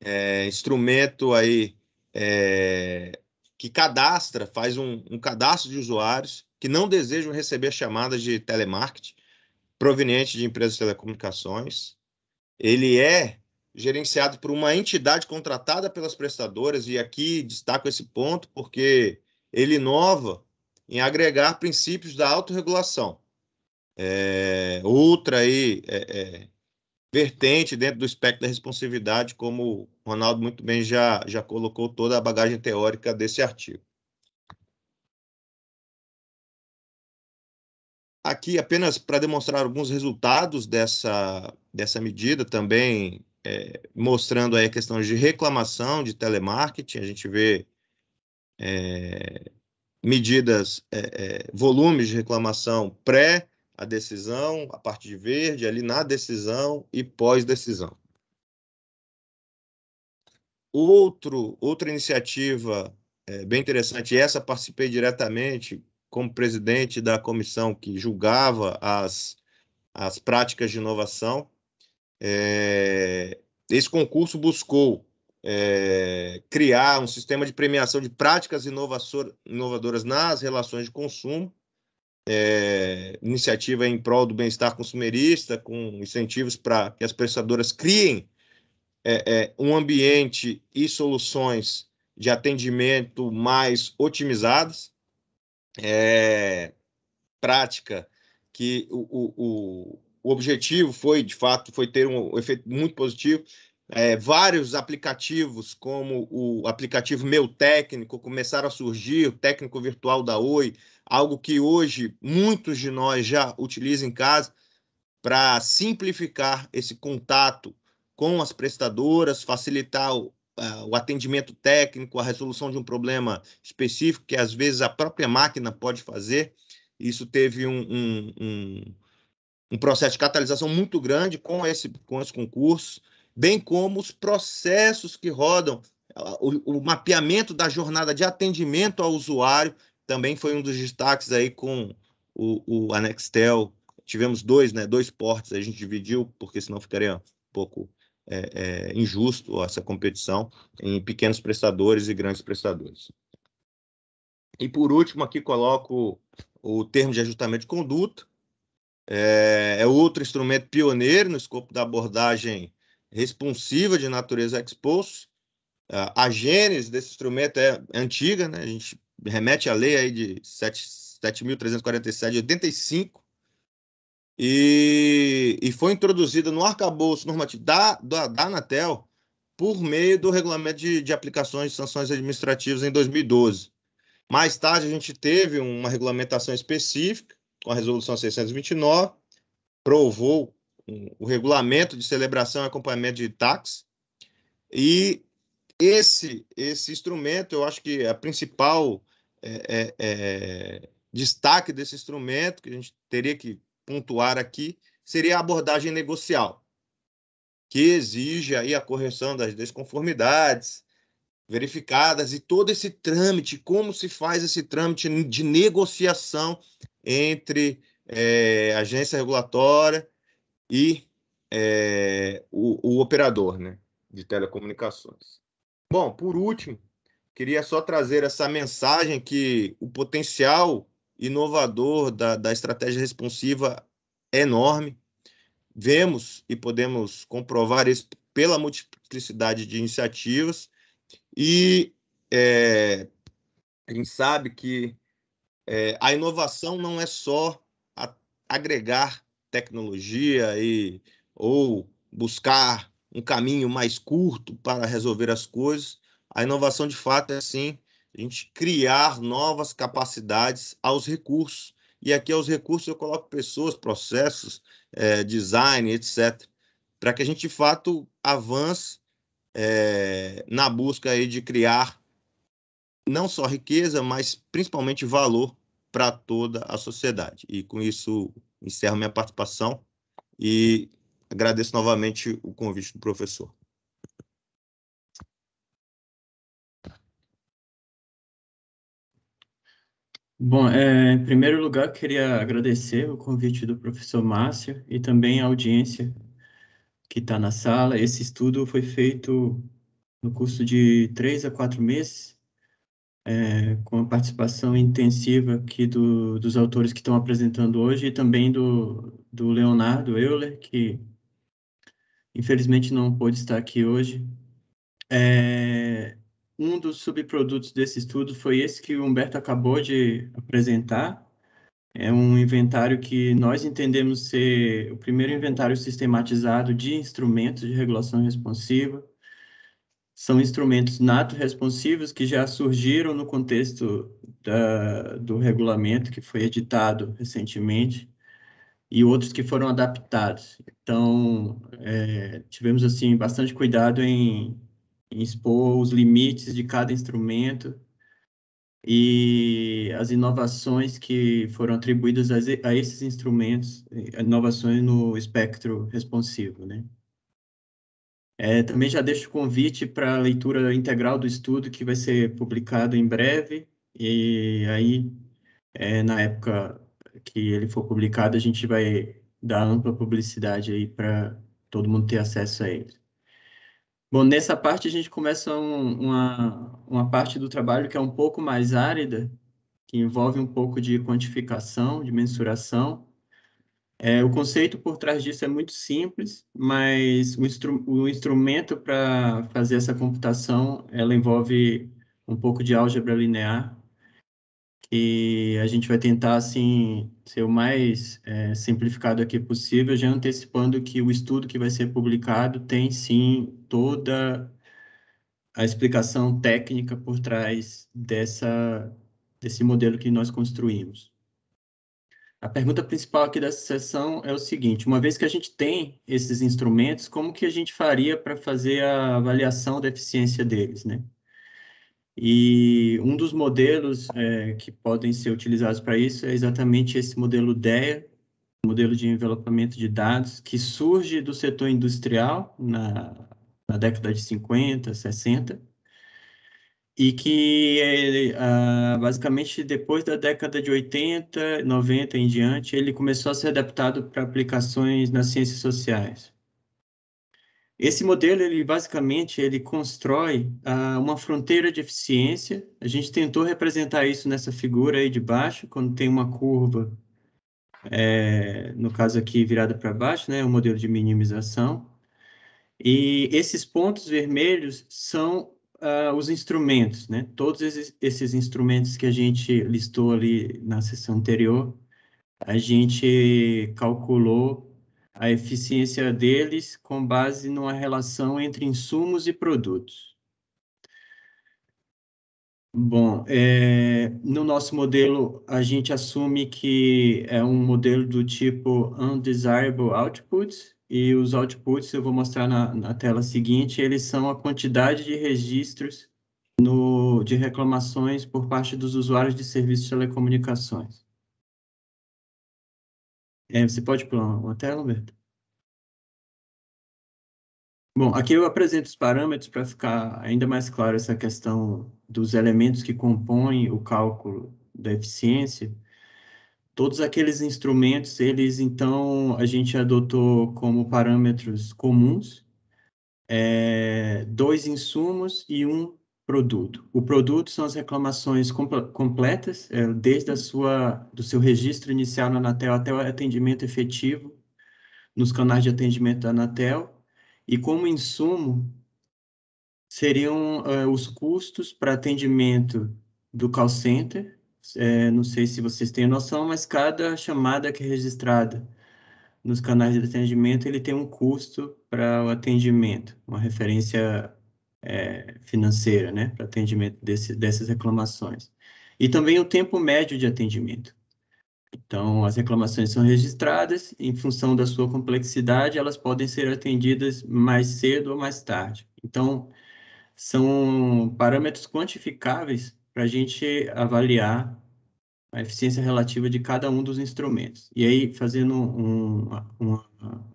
é, instrumento aí é, que cadastra, faz um, um cadastro de usuários que não desejam receber chamadas de telemarketing proveniente de empresas de telecomunicações. Ele é gerenciado por uma entidade contratada pelas prestadoras, e aqui destaco esse ponto porque ele inova em agregar princípios da autorregulação. É, outra aí, é, é, vertente dentro do espectro da responsividade, como o Ronaldo muito bem já, já colocou toda a bagagem teórica desse artigo. Aqui, apenas para demonstrar alguns resultados dessa, dessa medida, também é, mostrando aí a questão de reclamação de telemarketing, a gente vê é, medidas, é, volumes de reclamação pré a decisão, a parte de verde, ali na decisão e pós-decisão. Outro, outra iniciativa é, bem interessante, essa participei diretamente como presidente da comissão que julgava as, as práticas de inovação. É, esse concurso buscou é, criar um sistema de premiação de práticas inovadoras nas relações de consumo, é, iniciativa em prol do bem-estar consumerista, com incentivos para que as prestadoras criem é, um ambiente e soluções de atendimento mais otimizadas, prática que o, o, o objetivo foi, de fato, foi ter um efeito muito positivo é, vários aplicativos, como o aplicativo Meu Técnico, começaram a surgir, o técnico virtual da Oi, algo que hoje muitos de nós já utilizam em casa para simplificar esse contato com as prestadoras, facilitar o, o atendimento técnico, a resolução de um problema específico que às vezes a própria máquina pode fazer. Isso teve um, um, um, um processo de catalisação muito grande com esse, com esse concurso bem como os processos que rodam. O, o mapeamento da jornada de atendimento ao usuário também foi um dos destaques aí com o, o Anextel. Tivemos dois, né? Dois portes, a gente dividiu, porque senão ficaria um pouco é, é, injusto essa competição em pequenos prestadores e grandes prestadores. E por último, aqui coloco o termo de ajustamento de conduta. É, é outro instrumento pioneiro no escopo da abordagem responsiva de natureza expulse. Ah, a gênese desse instrumento é antiga, né? a gente remete à lei aí de 7.347 de 85, e, e, foi introduzida no arcabouço normativo da, da, da Anatel por meio do regulamento de, de aplicações de sanções administrativas em 2012. Mais tarde, a gente teve uma regulamentação específica com a resolução 629, provou o regulamento de celebração e acompanhamento de táxi. E esse, esse instrumento, eu acho que a principal é, é, é, destaque desse instrumento, que a gente teria que pontuar aqui, seria a abordagem negocial, que exige aí a correção das desconformidades verificadas e todo esse trâmite, como se faz esse trâmite de negociação entre é, agência regulatória e é, o, o operador né, de telecomunicações. Bom, por último, queria só trazer essa mensagem que o potencial inovador da, da estratégia responsiva é enorme. Vemos e podemos comprovar isso pela multiplicidade de iniciativas e é, a gente sabe que é, a inovação não é só a, agregar tecnologia e ou buscar um caminho mais curto para resolver as coisas. A inovação, de fato, é sim a gente criar novas capacidades aos recursos. E aqui aos recursos eu coloco pessoas, processos, é, design, etc., para que a gente, de fato, avance é, na busca aí de criar não só riqueza, mas principalmente valor para toda a sociedade. E com isso encerro minha participação e agradeço novamente o convite do professor. Bom, é, em primeiro lugar, queria agradecer o convite do professor Márcio e também a audiência que está na sala. Esse estudo foi feito no curso de três a quatro meses é, com a participação intensiva aqui do, dos autores que estão apresentando hoje e também do, do Leonardo Euler, que infelizmente não pôde estar aqui hoje. É, um dos subprodutos desse estudo foi esse que o Humberto acabou de apresentar. É um inventário que nós entendemos ser o primeiro inventário sistematizado de instrumentos de regulação responsiva são instrumentos nato responsivos que já surgiram no contexto da, do regulamento que foi editado recentemente e outros que foram adaptados. Então, é, tivemos assim bastante cuidado em, em, expor os limites de cada instrumento e as inovações que foram atribuídas a, a esses instrumentos, inovações no espectro responsivo, né? É, também já deixo o convite para a leitura integral do estudo, que vai ser publicado em breve, e aí, é, na época que ele for publicado, a gente vai dar ampla publicidade aí para todo mundo ter acesso a ele. Bom, nessa parte a gente começa um, uma, uma parte do trabalho que é um pouco mais árida, que envolve um pouco de quantificação, de mensuração, é, o conceito por trás disso é muito simples, mas o, instru o instrumento para fazer essa computação, ela envolve um pouco de álgebra linear, e a gente vai tentar assim ser o mais é, simplificado aqui possível, já antecipando que o estudo que vai ser publicado tem sim toda a explicação técnica por trás dessa desse modelo que nós construímos. A pergunta principal aqui dessa sessão é o seguinte: uma vez que a gente tem esses instrumentos, como que a gente faria para fazer a avaliação da eficiência deles, né? E um dos modelos é, que podem ser utilizados para isso é exatamente esse modelo DEA, modelo de envelopamento de dados, que surge do setor industrial na, na década de 50, 60, e que uh, basicamente depois da década de 80, 90 em diante, ele começou a ser adaptado para aplicações nas ciências sociais. Esse modelo, ele basicamente, ele constrói uh, uma fronteira de eficiência. A gente tentou representar isso nessa figura aí de baixo, quando tem uma curva, é, no caso aqui virada para baixo, né, um modelo de minimização. E esses pontos vermelhos são uh, os instrumentos, né? Todos esses, esses, instrumentos que a gente listou ali na sessão anterior, a gente calculou a eficiência deles com base numa relação entre insumos e produtos. Bom, é, no nosso modelo, a gente assume que é um modelo do tipo Undesirable Output, e os outputs eu vou mostrar na, na tela seguinte, eles são a quantidade de registros no, de reclamações por parte dos usuários de serviços de telecomunicações. É, você pode pular uma tela, Humberto? Bom, aqui eu apresento os parâmetros para ficar ainda mais claro essa questão dos elementos que compõem o cálculo da eficiência. Todos aqueles instrumentos, eles então a gente adotou como parâmetros comuns é, dois insumos e um produto. O produto são as reclamações completas, é, desde a sua, do seu registro inicial na Anatel até o atendimento efetivo nos canais de atendimento da Anatel. E como insumo, seriam é, os custos para atendimento do call center, é, não sei se vocês têm noção, mas cada chamada que é registrada nos canais de atendimento, ele tem um custo para o atendimento, uma referência é, financeira, né, para atendimento desse, dessas reclamações. E também o tempo médio de atendimento. Então, as reclamações são registradas, em função da sua complexidade, elas podem ser atendidas mais cedo ou mais tarde. Então, são parâmetros quantificáveis para a gente avaliar a eficiência relativa de cada um dos instrumentos. E aí, fazendo um, um,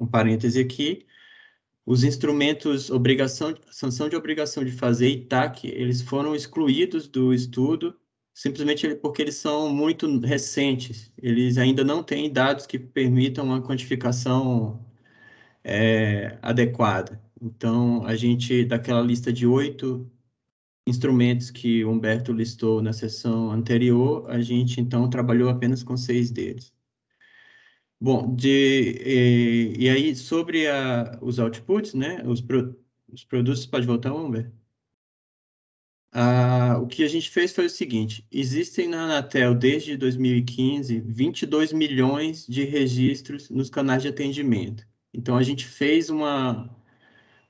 um parêntese aqui, os instrumentos obrigação, sanção de obrigação de fazer e TAC, eles foram excluídos do estudo simplesmente porque eles são muito recentes, eles ainda não têm dados que permitam uma quantificação é, adequada. Então, a gente, daquela lista de oito instrumentos que o Humberto listou na sessão anterior, a gente então trabalhou apenas com seis deles. Bom, de, e, e aí sobre a, os outputs, né, os, pro, os produtos, pode voltar, Humberto? Ah, o que a gente fez foi o seguinte: existem na Anatel desde 2015 22 milhões de registros nos canais de atendimento. Então a gente fez uma,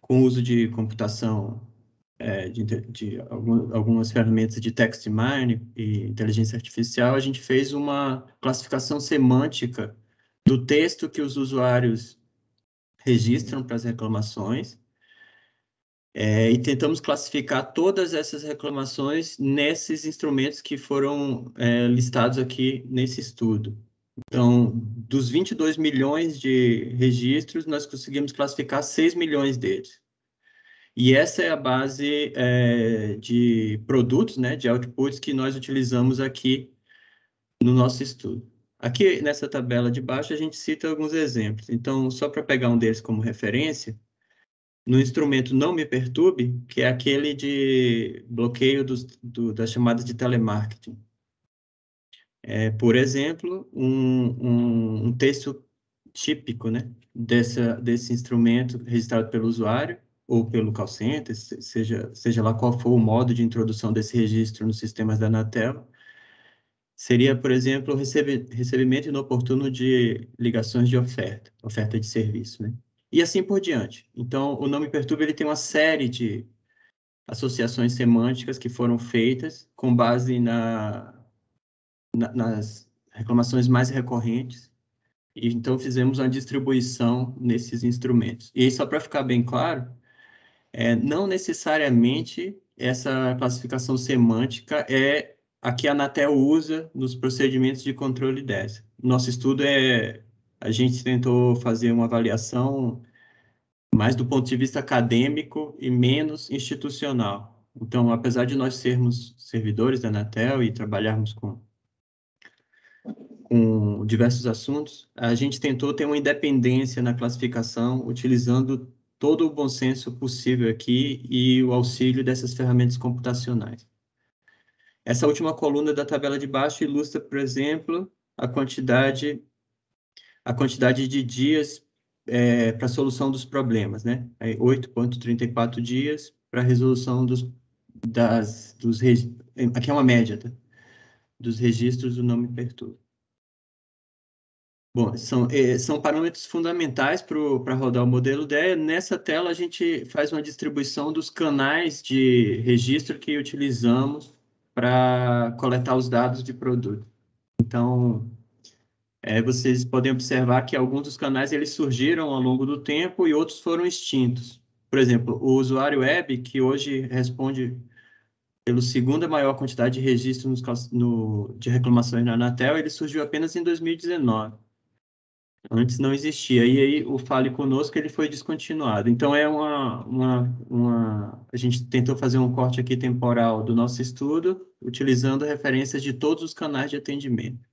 com o uso de computação é, de, de algumas ferramentas de text mining e inteligência artificial, a gente fez uma classificação semântica do texto que os usuários registram para as reclamações é, e tentamos classificar todas essas reclamações nesses instrumentos que foram é, listados aqui nesse estudo. Então, dos 22 milhões de registros, nós conseguimos classificar 6 milhões deles. E essa é a base é, de produtos, né, de outputs que nós utilizamos aqui no nosso estudo. Aqui nessa tabela de baixo a gente cita alguns exemplos. Então, só para pegar um deles como referência, no instrumento Não Me Perturbe, que é aquele de bloqueio dos, do, das chamadas de telemarketing. É, por exemplo, um, um, um texto típico né, dessa, desse instrumento registrado pelo usuário, ou pelo call center, seja, seja lá qual for o modo de introdução desse registro nos sistemas da Anatel, seria, por exemplo, recebe, recebimento inoportuno de ligações de oferta, oferta de serviço, né? E assim por diante. Então, o nome perturba ele tem uma série de associações semânticas que foram feitas com base na, na, nas reclamações mais recorrentes. E, então, fizemos uma distribuição nesses instrumentos. E aí, só para ficar bem claro, é, não necessariamente essa classificação semântica é a que a Anatel usa nos procedimentos de controle dessa. Nosso estudo é... A gente tentou fazer uma avaliação mais do ponto de vista acadêmico e menos institucional. Então, apesar de nós sermos servidores da Anatel e trabalharmos com, com diversos assuntos, a gente tentou ter uma independência na classificação, utilizando todo o bom senso possível aqui e o auxílio dessas ferramentas computacionais. Essa última coluna da tabela de baixo ilustra, por exemplo, a quantidade, a quantidade de dias é, para a solução dos problemas, né? É 8,34 dias para a resolução dos, das, dos, aqui é uma média, tá? dos registros do nome perturbo. Bom, são, eh, são parâmetros fundamentais para rodar o modelo DEA. Nessa tela, a gente faz uma distribuição dos canais de registro que utilizamos para coletar os dados de produto. Então, eh, vocês podem observar que alguns dos canais eles surgiram ao longo do tempo e outros foram extintos. Por exemplo, o usuário web, que hoje responde pela segunda maior quantidade de registros no, de reclamações na Anatel, ele surgiu apenas em 2019. Antes não existia. E aí o Fale Conosco ele foi descontinuado. Então é uma, uma, uma, A gente tentou fazer um corte aqui temporal do nosso estudo, utilizando referências de todos os canais de atendimento.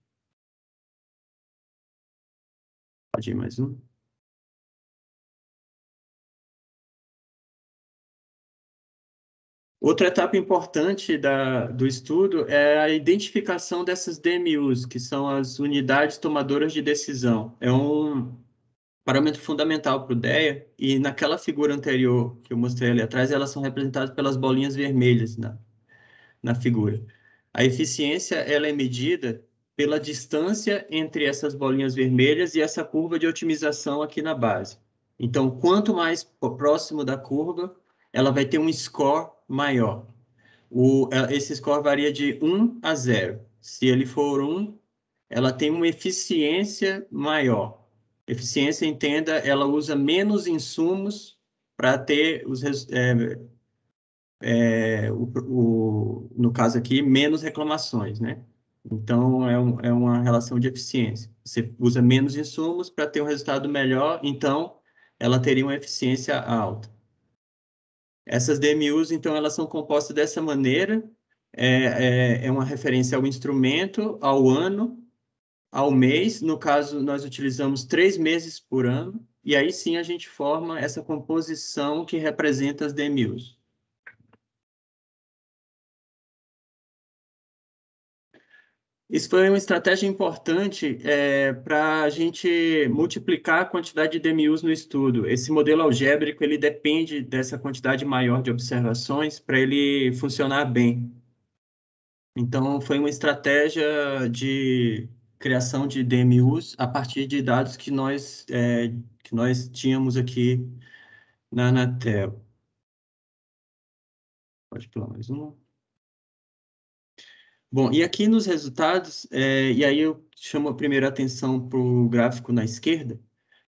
Pode ir mais um. Outra etapa importante da, do estudo é a identificação dessas DMUs, que são as unidades tomadoras de decisão. É um parâmetro fundamental para o DEA, e naquela figura anterior que eu mostrei ali atrás, elas são representadas pelas bolinhas vermelhas na, na figura. A eficiência ela é medida pela distância entre essas bolinhas vermelhas e essa curva de otimização aqui na base. Então, quanto mais próximo da curva, ela vai ter um score maior. O, esse score varia de 1 a 0. Se ele for 1, ela tem uma eficiência maior. Eficiência, entenda, ela usa menos insumos para ter os é, é, o, o, no caso aqui, menos reclamações, né? Então, é, um, é uma relação de eficiência. Você usa menos insumos para ter um resultado melhor, então, ela teria uma eficiência alta. Essas DMUs, então, elas são compostas dessa maneira, é, é, é uma referência ao instrumento, ao ano, ao mês, no caso, nós utilizamos três meses por ano, e aí sim a gente forma essa composição que representa as DMUs. Isso foi uma estratégia importante é, para a gente multiplicar a quantidade de DMUs no estudo. Esse modelo algébrico ele depende dessa quantidade maior de observações para ele funcionar bem. Então, foi uma estratégia de criação de DMUs a partir de dados que nós, é, que nós tínhamos aqui na Anatel. Pode pular mais uma. Bom, e aqui nos resultados, é, e aí eu chamo a primeira atenção para o gráfico na esquerda,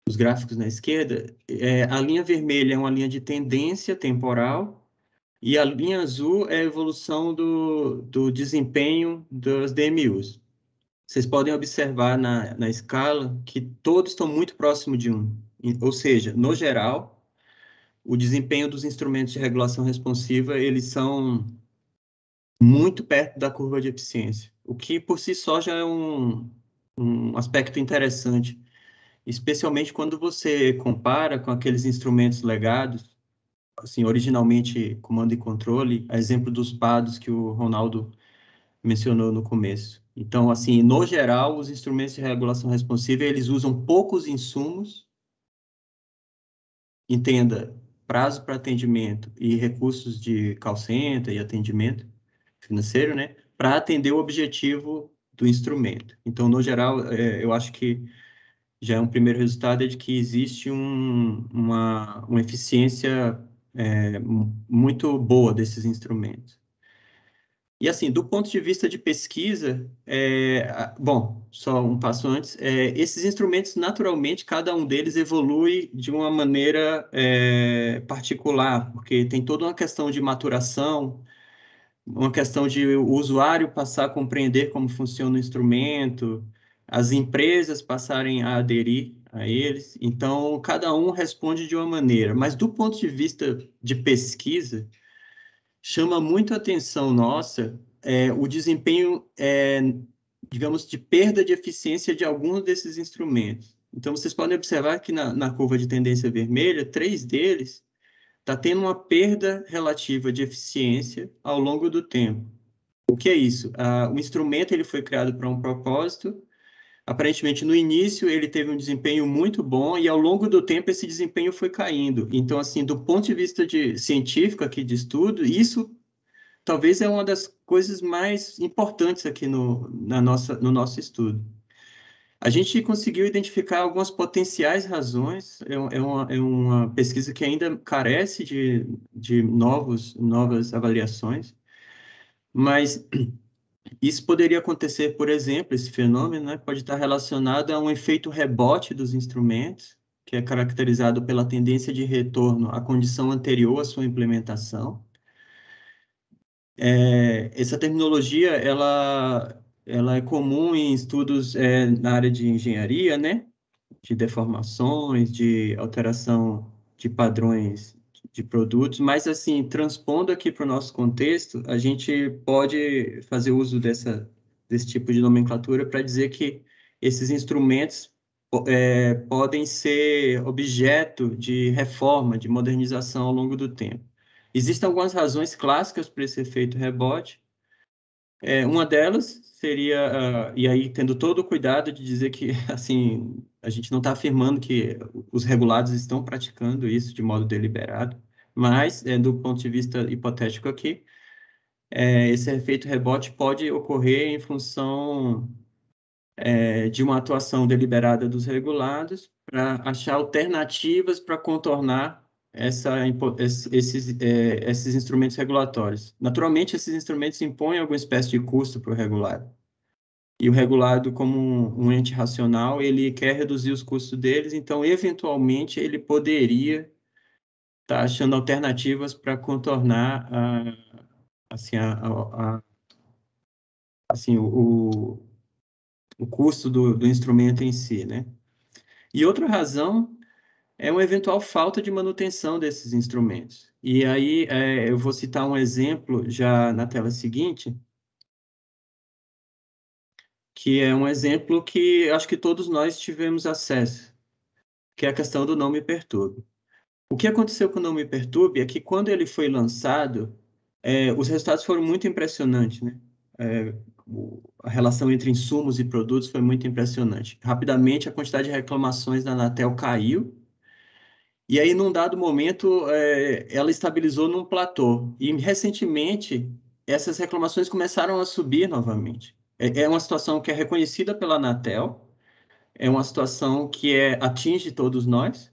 os gráficos na esquerda, é, a linha vermelha é uma linha de tendência temporal e a linha azul é a evolução do, do desempenho dos DMUs. Vocês podem observar na, na escala que todos estão muito próximo de um, ou seja, no geral, o desempenho dos instrumentos de regulação responsiva, eles são muito perto da curva de eficiência, o que por si só já é um, um aspecto interessante, especialmente quando você compara com aqueles instrumentos legados, assim, originalmente comando e controle, a exemplo dos PADOS que o Ronaldo mencionou no começo. Então, assim, no geral, os instrumentos de regulação responsiva, eles usam poucos insumos, entenda, prazo para atendimento e recursos de call center e atendimento, financeiro, né, para atender o objetivo do instrumento. Então, no geral, é, eu acho que já é um primeiro resultado é de que existe um, uma, uma eficiência é, muito boa desses instrumentos. E assim, do ponto de vista de pesquisa, é, bom, só um passo antes, é, esses instrumentos, naturalmente, cada um deles evolui de uma maneira é, particular, porque tem toda uma questão de maturação, uma questão de o usuário passar a compreender como funciona o instrumento, as empresas passarem a aderir a eles. Então, cada um responde de uma maneira. Mas, do ponto de vista de pesquisa, chama muito a atenção nossa é, o desempenho, é, digamos, de perda de eficiência de alguns desses instrumentos. Então, vocês podem observar que na, na curva de tendência vermelha, três deles está tendo uma perda relativa de eficiência ao longo do tempo. O que é isso? Ah, o instrumento ele foi criado para um propósito. Aparentemente, no início, ele teve um desempenho muito bom e, ao longo do tempo, esse desempenho foi caindo. Então, assim, do ponto de vista de científico aqui de estudo, isso talvez é uma das coisas mais importantes aqui no, na nossa, no nosso estudo. A gente conseguiu identificar algumas potenciais razões, é, é, uma, é uma, pesquisa que ainda carece de, de novos, novas avaliações, mas isso poderia acontecer, por exemplo, esse fenômeno né, pode estar relacionado a um efeito rebote dos instrumentos, que é caracterizado pela tendência de retorno à condição anterior à sua implementação. É, essa terminologia, ela ela é comum em estudos é, na área de engenharia, né? De deformações, de alteração de padrões de produtos, mas assim, transpondo aqui para o nosso contexto, a gente pode fazer uso dessa, desse tipo de nomenclatura para dizer que esses instrumentos é, podem ser objeto de reforma, de modernização ao longo do tempo. Existem algumas razões clássicas para esse efeito rebote, é, uma delas seria, uh, e aí tendo todo o cuidado de dizer que, assim, a gente não está afirmando que os regulados estão praticando isso de modo deliberado, mas, é, do ponto de vista hipotético aqui, é, esse efeito rebote pode ocorrer em função é, de uma atuação deliberada dos regulados para achar alternativas para contornar essa, esses, é, esses instrumentos regulatórios. Naturalmente, esses instrumentos impõem alguma espécie de custo para o regulado. E o regulado, como um, ente racional, ele quer reduzir os custos deles, então, eventualmente, ele poderia estar tá achando alternativas para contornar a, assim, a, a, a, assim o, o, o custo do, do instrumento em si, né? E outra razão é uma eventual falta de manutenção desses instrumentos. E aí é, eu vou citar um exemplo já na tela seguinte, que é um exemplo que acho que todos nós tivemos acesso, que é a questão do Não Me Perturbe. O que aconteceu com o Não Me Perturbe é que quando ele foi lançado, é, os resultados foram muito impressionantes, né? É, a relação entre insumos e produtos foi muito impressionante. Rapidamente, a quantidade de reclamações da Anatel caiu, e aí, num dado momento, é, ela estabilizou num platô. E recentemente, essas reclamações começaram a subir novamente. É, é uma situação que é reconhecida pela Anatel, é uma situação que é, atinge todos nós.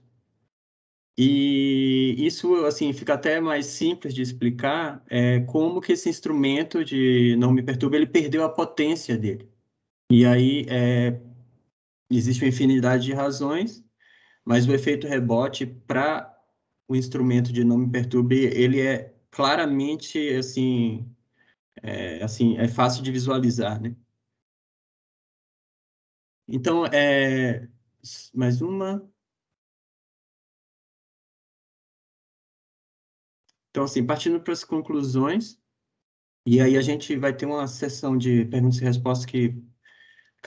E isso, assim, fica até mais simples de explicar é, como que esse instrumento de Não Me Perturba, ele perdeu a potência dele. E aí, é, existe uma infinidade de razões, mas o efeito rebote para o instrumento de Não Me Perturbe, ele é claramente, assim, é, assim, é fácil de visualizar, né? Então, é, mais uma. Então, assim, partindo para as conclusões, e aí a gente vai ter uma sessão de perguntas e respostas que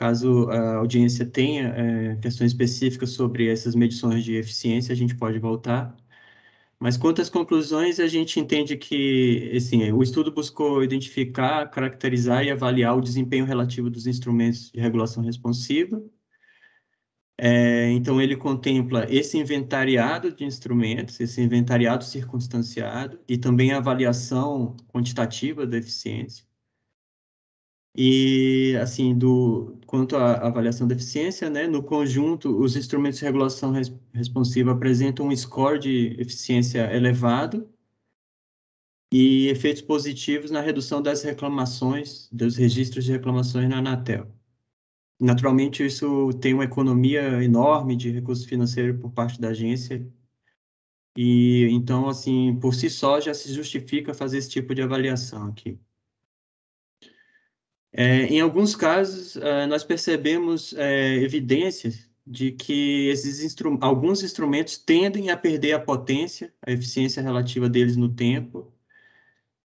Caso a audiência tenha é, questões específicas sobre essas medições de eficiência, a gente pode voltar. Mas quanto às conclusões, a gente entende que assim, é, o estudo buscou identificar, caracterizar e avaliar o desempenho relativo dos instrumentos de regulação responsiva. É, então, ele contempla esse inventariado de instrumentos, esse inventariado circunstanciado, e também a avaliação quantitativa da eficiência e, assim, do, quanto à avaliação da eficiência, né, no conjunto, os instrumentos de regulação res, responsiva apresentam um score de eficiência elevado e efeitos positivos na redução das reclamações, dos registros de reclamações na Anatel. Naturalmente, isso tem uma economia enorme de recursos financeiros por parte da agência, e então, assim, por si só já se justifica fazer esse tipo de avaliação aqui. É, em alguns casos, é, nós percebemos é, evidências de que esses instru alguns instrumentos tendem a perder a potência, a eficiência relativa deles no tempo.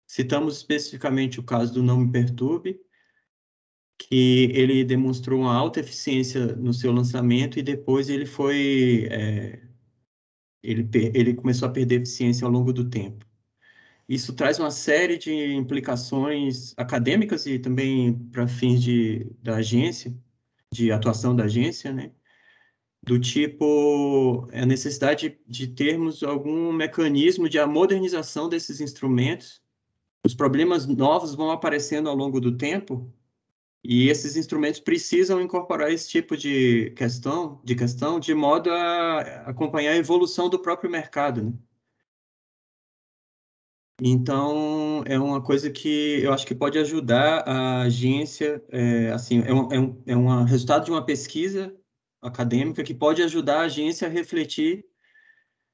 Citamos especificamente o caso do Não Me Perturbe, que ele demonstrou uma alta eficiência no seu lançamento e depois ele foi. É, ele, ele começou a perder eficiência ao longo do tempo. Isso traz uma série de implicações acadêmicas e também para fins de, da agência, de atuação da agência, né? do tipo a necessidade de termos algum mecanismo de modernização desses instrumentos. Os problemas novos vão aparecendo ao longo do tempo e esses instrumentos precisam incorporar esse tipo de questão, de questão, de modo a acompanhar a evolução do próprio mercado. Né? Então, é uma coisa que eu acho que pode ajudar a agência, é, assim, é um, é, um, é um resultado de uma pesquisa acadêmica que pode ajudar a agência a refletir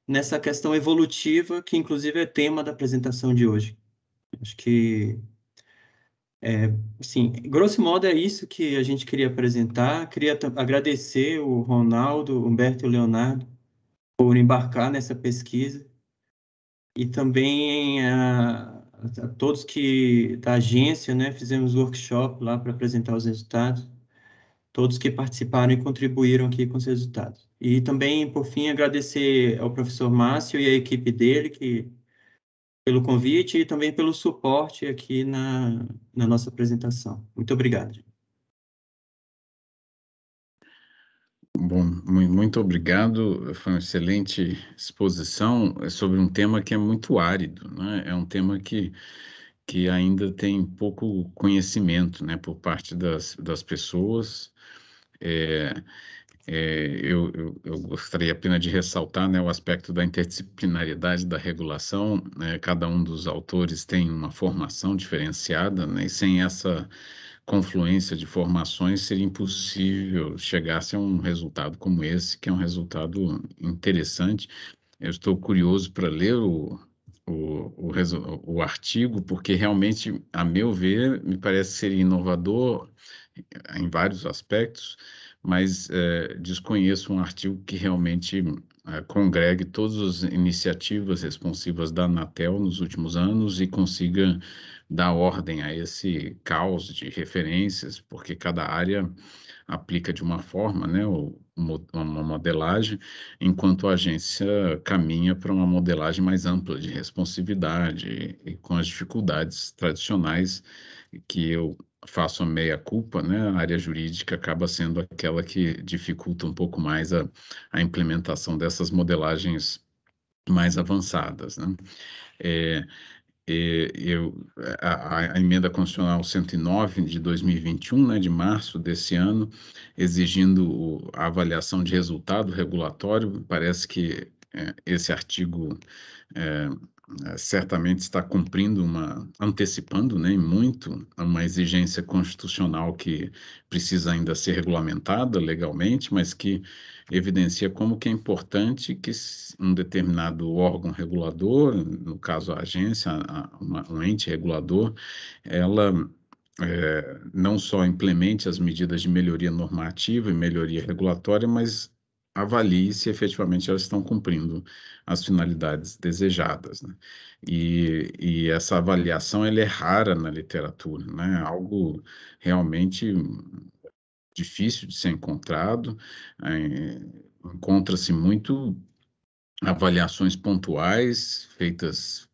nessa questão evolutiva, que inclusive é tema da apresentação de hoje. Acho que, é, sim, grosso modo é isso que a gente queria apresentar. Queria agradecer o Ronaldo, Humberto e Leonardo por embarcar nessa pesquisa e também eh, a, a todos que da agência, né, fizemos workshop lá para apresentar os resultados, todos que participaram e contribuíram aqui com os resultados. E também, por fim, agradecer ao professor Márcio e à equipe dele que pelo convite e também pelo suporte aqui na, na nossa apresentação. Muito obrigado. Bom, muito obrigado. Foi uma excelente exposição é sobre um tema que é muito árido, né? É um tema que, que ainda tem pouco conhecimento, né, por parte das, das pessoas. É, é, eu, eu, eu, gostaria apenas de ressaltar né, o aspecto da interdisciplinariedade da regulação. Né, cada um dos autores tem uma formação diferenciada, né, e sem essa confluência de formações, seria impossível chegar-se a um resultado como esse, que é um resultado interessante. Eu estou curioso para ler o, o, o, o, artigo, porque realmente, a meu ver, me parece ser inovador em vários aspectos, mas eh, desconheço um artigo que realmente eh, congregue todas as iniciativas responsivas da Anatel nos últimos anos e consiga dar ordem a esse caos de referências, porque cada área aplica de uma forma, né, uma modelagem, enquanto a agência caminha para uma modelagem mais ampla de responsividade e com as dificuldades tradicionais que eu faço a meia culpa, né? A área jurídica acaba sendo aquela que dificulta um pouco mais a, a implementação dessas modelagens mais avançadas, né? É, eu, a, a, emenda constitucional 109 de 2021, né, de março desse ano, exigindo a avaliação de resultado regulatório, parece que é, esse artigo é, é, certamente está cumprindo uma, antecipando né, muito uma exigência constitucional que precisa ainda ser regulamentada legalmente, mas que evidencia como que é importante que um determinado órgão regulador, no caso a agência, uma, um ente regulador, ela é, não só implemente as medidas de melhoria normativa e melhoria regulatória, mas avalie se efetivamente elas estão cumprindo as finalidades desejadas. Né? E, e, essa avaliação ela é rara na literatura, né? É algo realmente difícil de ser encontrado, é, encontra-se muito avaliações pontuais feitas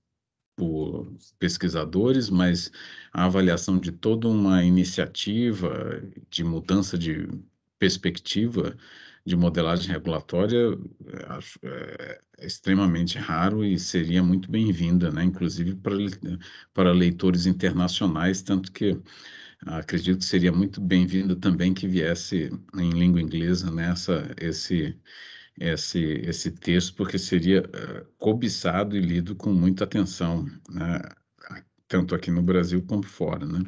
por pesquisadores, mas a avaliação de toda uma iniciativa de mudança de perspectiva de modelagem regulatória é, acho, é, é, extremamente raro e seria muito bem-vinda, né? inclusive para, para leitores internacionais, tanto que acredito que seria muito bem-vinda também que viesse em língua inglesa nessa né? esse esse esse texto porque seria é, cobiçado e lido com muita atenção né? tanto aqui no Brasil como fora né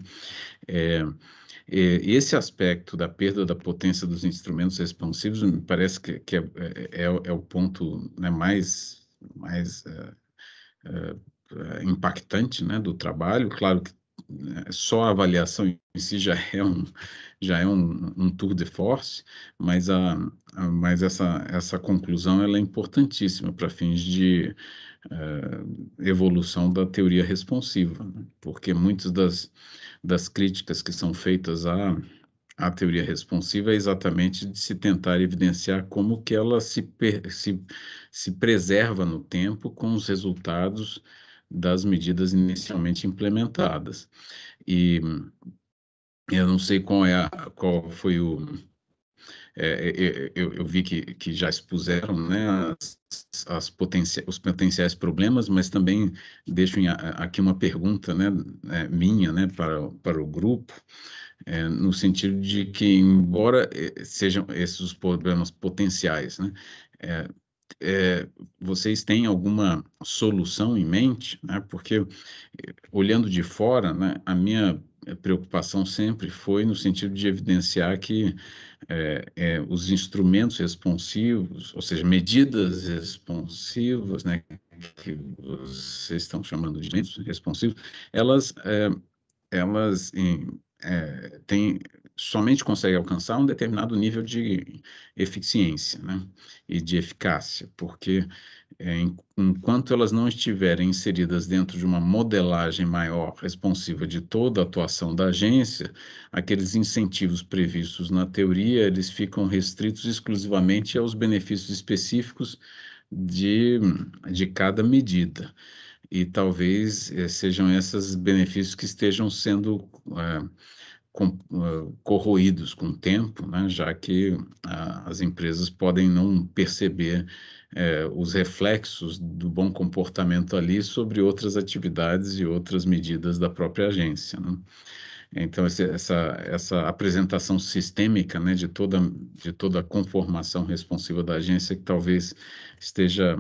é, esse aspecto da perda da potência dos instrumentos responsivos me parece que, que é, é, é, é, o ponto né, mais, mais é, é, é impactante né, do trabalho. Claro que né, só a avaliação em si já é um, já é um, um tour de force, mas, a, a, mas essa, essa conclusão ela é importantíssima para fins de uh, evolução da teoria responsiva, né? porque muitas das, das críticas que são feitas à, à teoria responsiva é exatamente de se tentar evidenciar como que ela se, se, se preserva no tempo com os resultados das medidas inicialmente implementadas. E eu não sei qual, é a, qual foi o, é, é, é, eu, eu, vi que, que já expuseram né, as, as os potenciais problemas, mas também deixo aqui uma pergunta né, é, minha né, para, para o grupo, é, no sentido de que, embora sejam esses os problemas potenciais, né, é, vocês têm alguma solução em mente? Né? Porque, olhando de fora, né, a minha preocupação sempre foi no sentido de evidenciar que é, é, os instrumentos responsivos, ou seja, medidas responsivas, né, que vocês estão chamando de instrumentos responsivos, elas, é, elas em, é, têm somente conseguem alcançar um determinado nível de eficiência né? e de eficácia, porque é, enquanto elas não estiverem inseridas dentro de uma modelagem maior responsiva de toda a atuação da agência, aqueles incentivos previstos na teoria, eles ficam restritos exclusivamente aos benefícios específicos de, de cada medida. E talvez é, sejam esses benefícios que estejam sendo é, com, corroídos com o tempo, né? já que as empresas podem não perceber é, os reflexos do bom comportamento ali sobre outras atividades e outras medidas da própria agência. Né? Então, esse, essa, essa apresentação sistêmica né, de, toda, de toda a conformação responsiva da agência que talvez esteja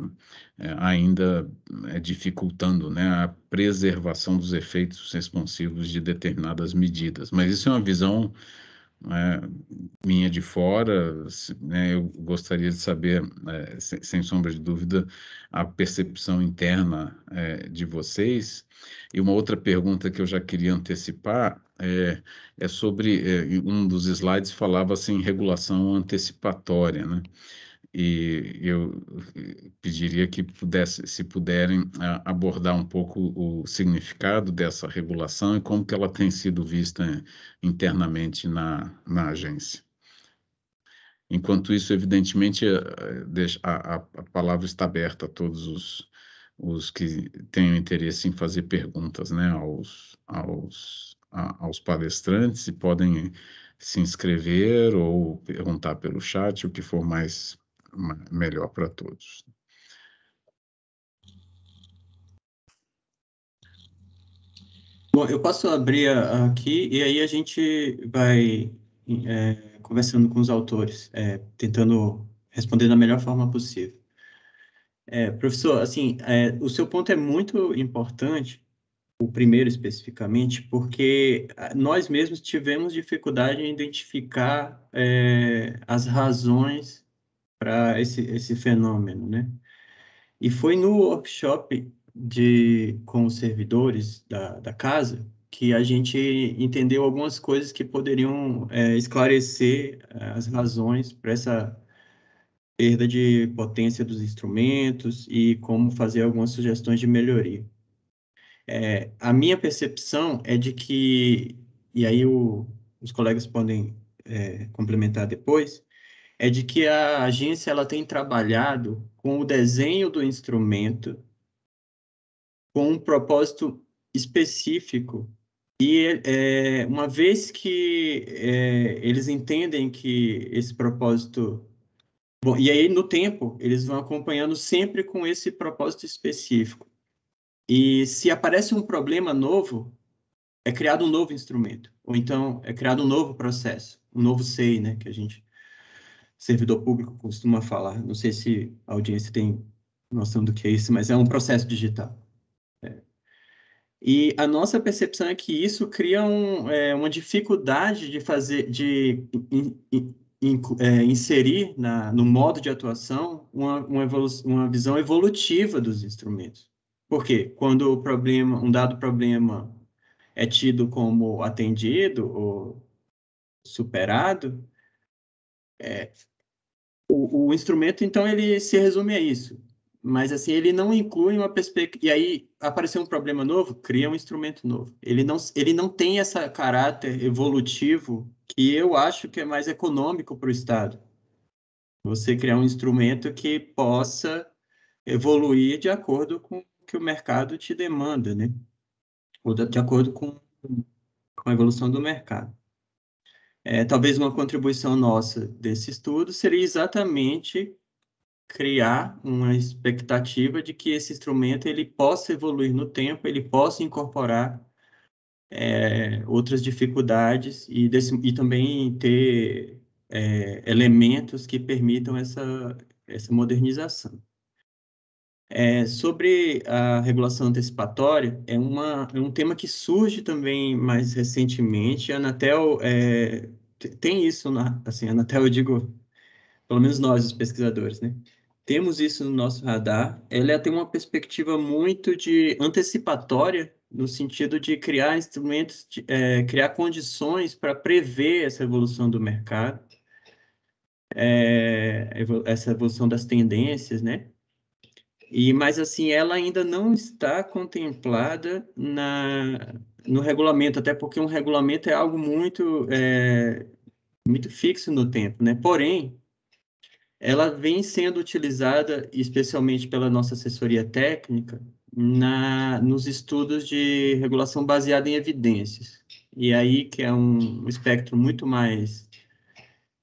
é, ainda é, dificultando né, a preservação dos efeitos responsivos de determinadas medidas. Mas isso é uma visão né, minha de fora, né, eu gostaria de saber, é, sem, sem, sombra de dúvida, a percepção interna é, de vocês. E uma outra pergunta que eu já queria antecipar é, é sobre é, um dos slides falava assim regulação antecipatória, né? e eu eh, pediria que pudesse, se puderem, abordar um pouco o significado dessa regulação e como que ela tem sido vista internamente na, na agência. Enquanto isso, evidentemente, eh, eh, a, a, a palavra está aberta a todos os, os que tenham interesse em fazer perguntas né, aos, aos, a, aos palestrantes e podem se inscrever ou perguntar pelo chat, o que for mais melhor para todos. Bom, eu posso abrir aqui e aí a gente vai é, conversando com os autores, é, tentando responder da melhor forma possível. É, professor, assim, é, o seu ponto é muito importante, o primeiro especificamente, porque ah, nós mesmos tivemos dificuldade em identificar é, as razões para esse, esse fenômeno, né? E foi no workshop de, com os servidores da, da casa que a gente entendeu algumas coisas que poderiam é, esclarecer é, as razões para essa perda de potência dos instrumentos e como fazer algumas sugestões de melhoria. É, a minha percepção é de que, e aí o, os colegas podem é, complementar depois, é de que a agência ela tem trabalhado com o desenho do instrumento com um propósito específico e é, uma vez que é, eles entendem que esse propósito Bom, e aí no tempo eles vão acompanhando sempre com esse propósito específico. E se aparece um problema novo, é criado um novo instrumento, ou então é criado um novo processo, um novo SEI, né, que a gente servidor público costuma falar, não sei se a audiência tem noção do que é isso, mas é um processo digital. É. E a nossa percepção é que isso cria um, é, uma dificuldade de fazer, de in, in, in, é, inserir na, no modo de atuação uma, uma, uma visão evolutiva dos instrumentos. Porque quando o problema, um dado problema é tido como atendido ou superado, é, o, o instrumento, então, ele se resume a isso. Mas, assim, ele não inclui uma perspectiva... E aí, apareceu um problema novo, cria um instrumento novo. Ele não, ele não tem esse caráter evolutivo que eu acho que é mais econômico para o Estado. Você criar um instrumento que possa evoluir de acordo com o que o mercado te demanda, né? Ou de acordo com, com a evolução do mercado. É, talvez uma contribuição nossa desse estudo seria exatamente criar uma expectativa de que esse instrumento ele possa evoluir no tempo, ele possa incorporar é, outras dificuldades e, desse, e também ter é, elementos que permitam essa, essa modernização. É, sobre a regulação antecipatória, é, uma, é um tema que surge também mais recentemente. A Anatel é, tem isso, na, assim, a Anatel, eu digo, pelo menos nós, os pesquisadores, né? Temos isso no nosso radar. Ela tem uma perspectiva muito de antecipatória, no sentido de criar instrumentos, de, é, criar condições para prever essa evolução do mercado, é, essa evolução das tendências, né? E, mas assim, ela ainda não está contemplada na, no regulamento, até porque um regulamento é algo muito, é, muito fixo no tempo, né? Porém, ela vem sendo utilizada, especialmente pela nossa assessoria técnica, na, nos estudos de regulação baseada em evidências. E aí que é um espectro muito mais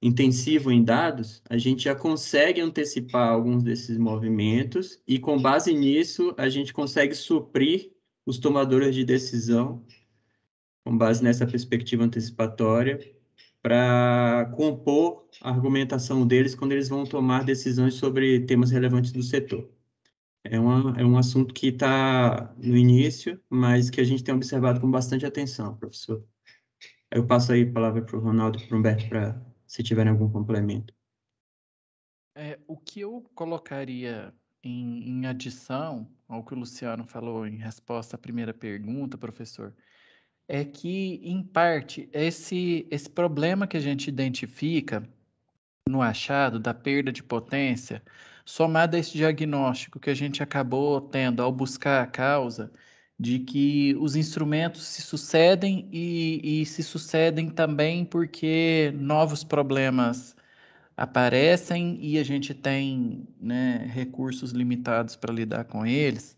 intensivo em dados, a gente já consegue antecipar alguns desses movimentos e, com base nisso, a gente consegue suprir os tomadores de decisão, com base nessa perspectiva antecipatória, para compor a argumentação deles quando eles vão tomar decisões sobre temas relevantes do setor. É, uma, é um assunto que está no início, mas que a gente tem observado com bastante atenção, professor. Eu passo aí a palavra para o Ronaldo e para o Humberto para se tiverem algum complemento. É, o que eu colocaria em, em adição ao que o Luciano falou em resposta à primeira pergunta, professor, é que, em parte, esse, esse problema que a gente identifica no achado da perda de potência, somado a esse diagnóstico que a gente acabou tendo ao buscar a causa, de que os instrumentos se sucedem e, e se sucedem também porque novos problemas aparecem e a gente tem né, recursos limitados para lidar com eles.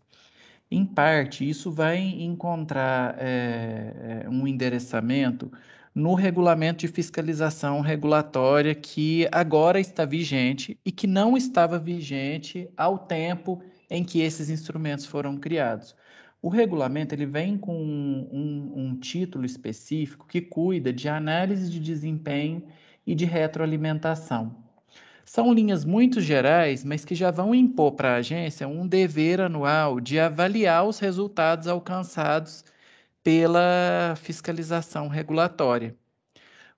Em parte, isso vai encontrar é, um endereçamento no regulamento de fiscalização regulatória que agora está vigente e que não estava vigente ao tempo em que esses instrumentos foram criados. O regulamento ele vem com um, um, título específico que cuida de análise de desempenho e de retroalimentação. São linhas muito gerais, mas que já vão impor para a agência um dever anual de avaliar os resultados alcançados pela fiscalização regulatória.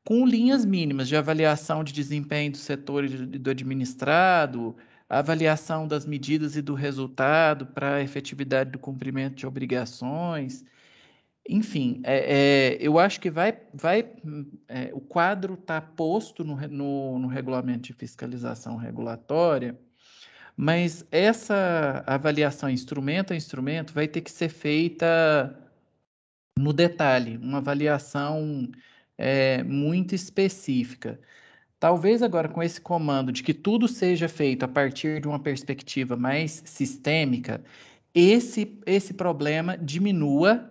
Com linhas mínimas de avaliação de desempenho do setor e do administrado, a avaliação das medidas e do resultado para a efetividade do cumprimento de obrigações. Enfim, é, é, eu acho que vai, vai é, o quadro está posto no, no, no regulamento de fiscalização regulatória, mas essa avaliação instrumento a instrumento vai ter que ser feita no detalhe, uma avaliação é, muito específica. Talvez agora com esse comando de que tudo seja feito a partir de uma perspectiva mais sistêmica, esse, esse problema diminua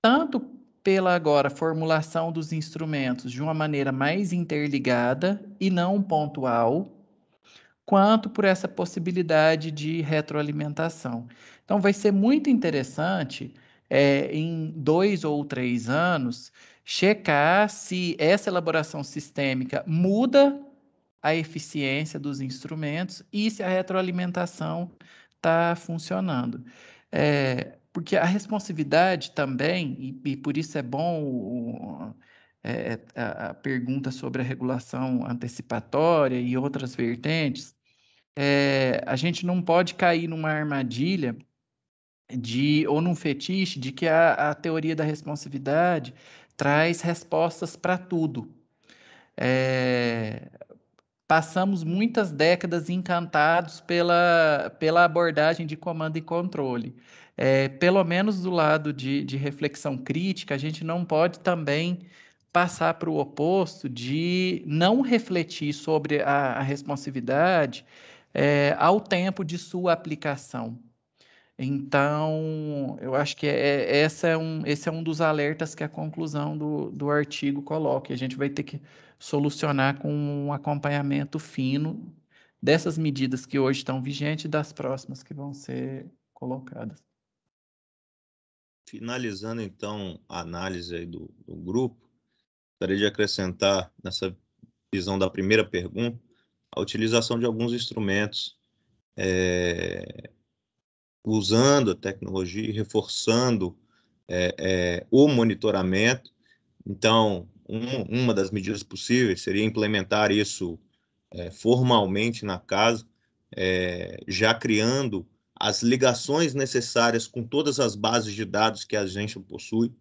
tanto pela agora formulação dos instrumentos de uma maneira mais interligada e não pontual, quanto por essa possibilidade de retroalimentação. Então vai ser muito interessante é, em dois ou três anos checar se essa elaboração sistêmica muda a eficiência dos instrumentos e se a retroalimentação está funcionando. É, porque a responsividade também, e, e por isso é bom o, é, é a, pergunta sobre a regulação antecipatória e outras vertentes, é, a gente não pode cair numa armadilha de ou num fetiche de que a, a teoria da responsividade traz respostas para tudo. É, passamos muitas décadas encantados pela, pela abordagem de comando e controle. É, pelo menos do lado de, de reflexão crítica, a gente não pode também passar para o oposto de não refletir sobre a, a responsividade é, ao tempo de sua aplicação. Então, eu acho que é, é, essa é um, esse é um dos alertas que a conclusão do, do artigo coloca. A gente vai ter que solucionar com um acompanhamento fino dessas medidas que hoje estão vigentes e das próximas que vão ser colocadas. Finalizando, então, a análise do, do grupo, gostaria de acrescentar nessa visão da primeira pergunta a utilização de alguns instrumentos é usando a tecnologia e reforçando é, é, o monitoramento. Então, um, uma das medidas possíveis seria implementar isso é, formalmente na casa, é, já criando as ligações necessárias com todas as bases de dados que a gente possui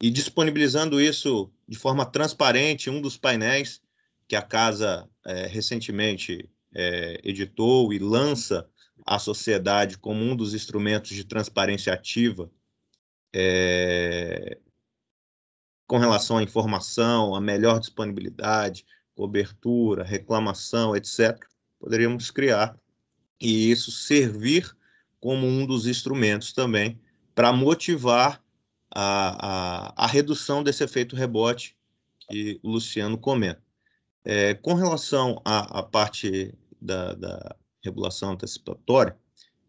e disponibilizando isso de forma transparente. Um dos painéis que a casa é, recentemente é, editou e lança a sociedade como um dos instrumentos de transparência ativa é, com relação à informação, à melhor disponibilidade, cobertura, reclamação, etc., poderíamos criar e isso servir como um dos instrumentos também para motivar a, a, a, redução desse efeito rebote que o Luciano comenta. É, com relação à, à parte da, da, regulação antecipatória,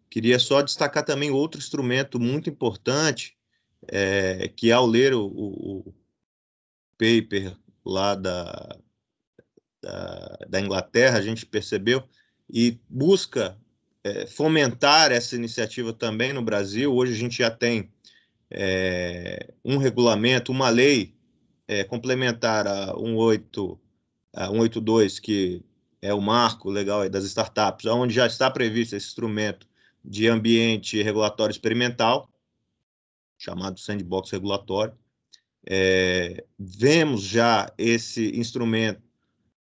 queria só destacar também outro instrumento muito importante, é, que ao ler o, o, paper lá da, da, da Inglaterra, a gente percebeu, e busca é, fomentar essa iniciativa também no Brasil. Hoje a gente já tem é, um regulamento, uma lei é, complementar a 18, 182 que é o marco legal aí das startups, onde já está previsto esse instrumento de ambiente regulatório experimental, chamado sandbox regulatório. É, vemos já esse instrumento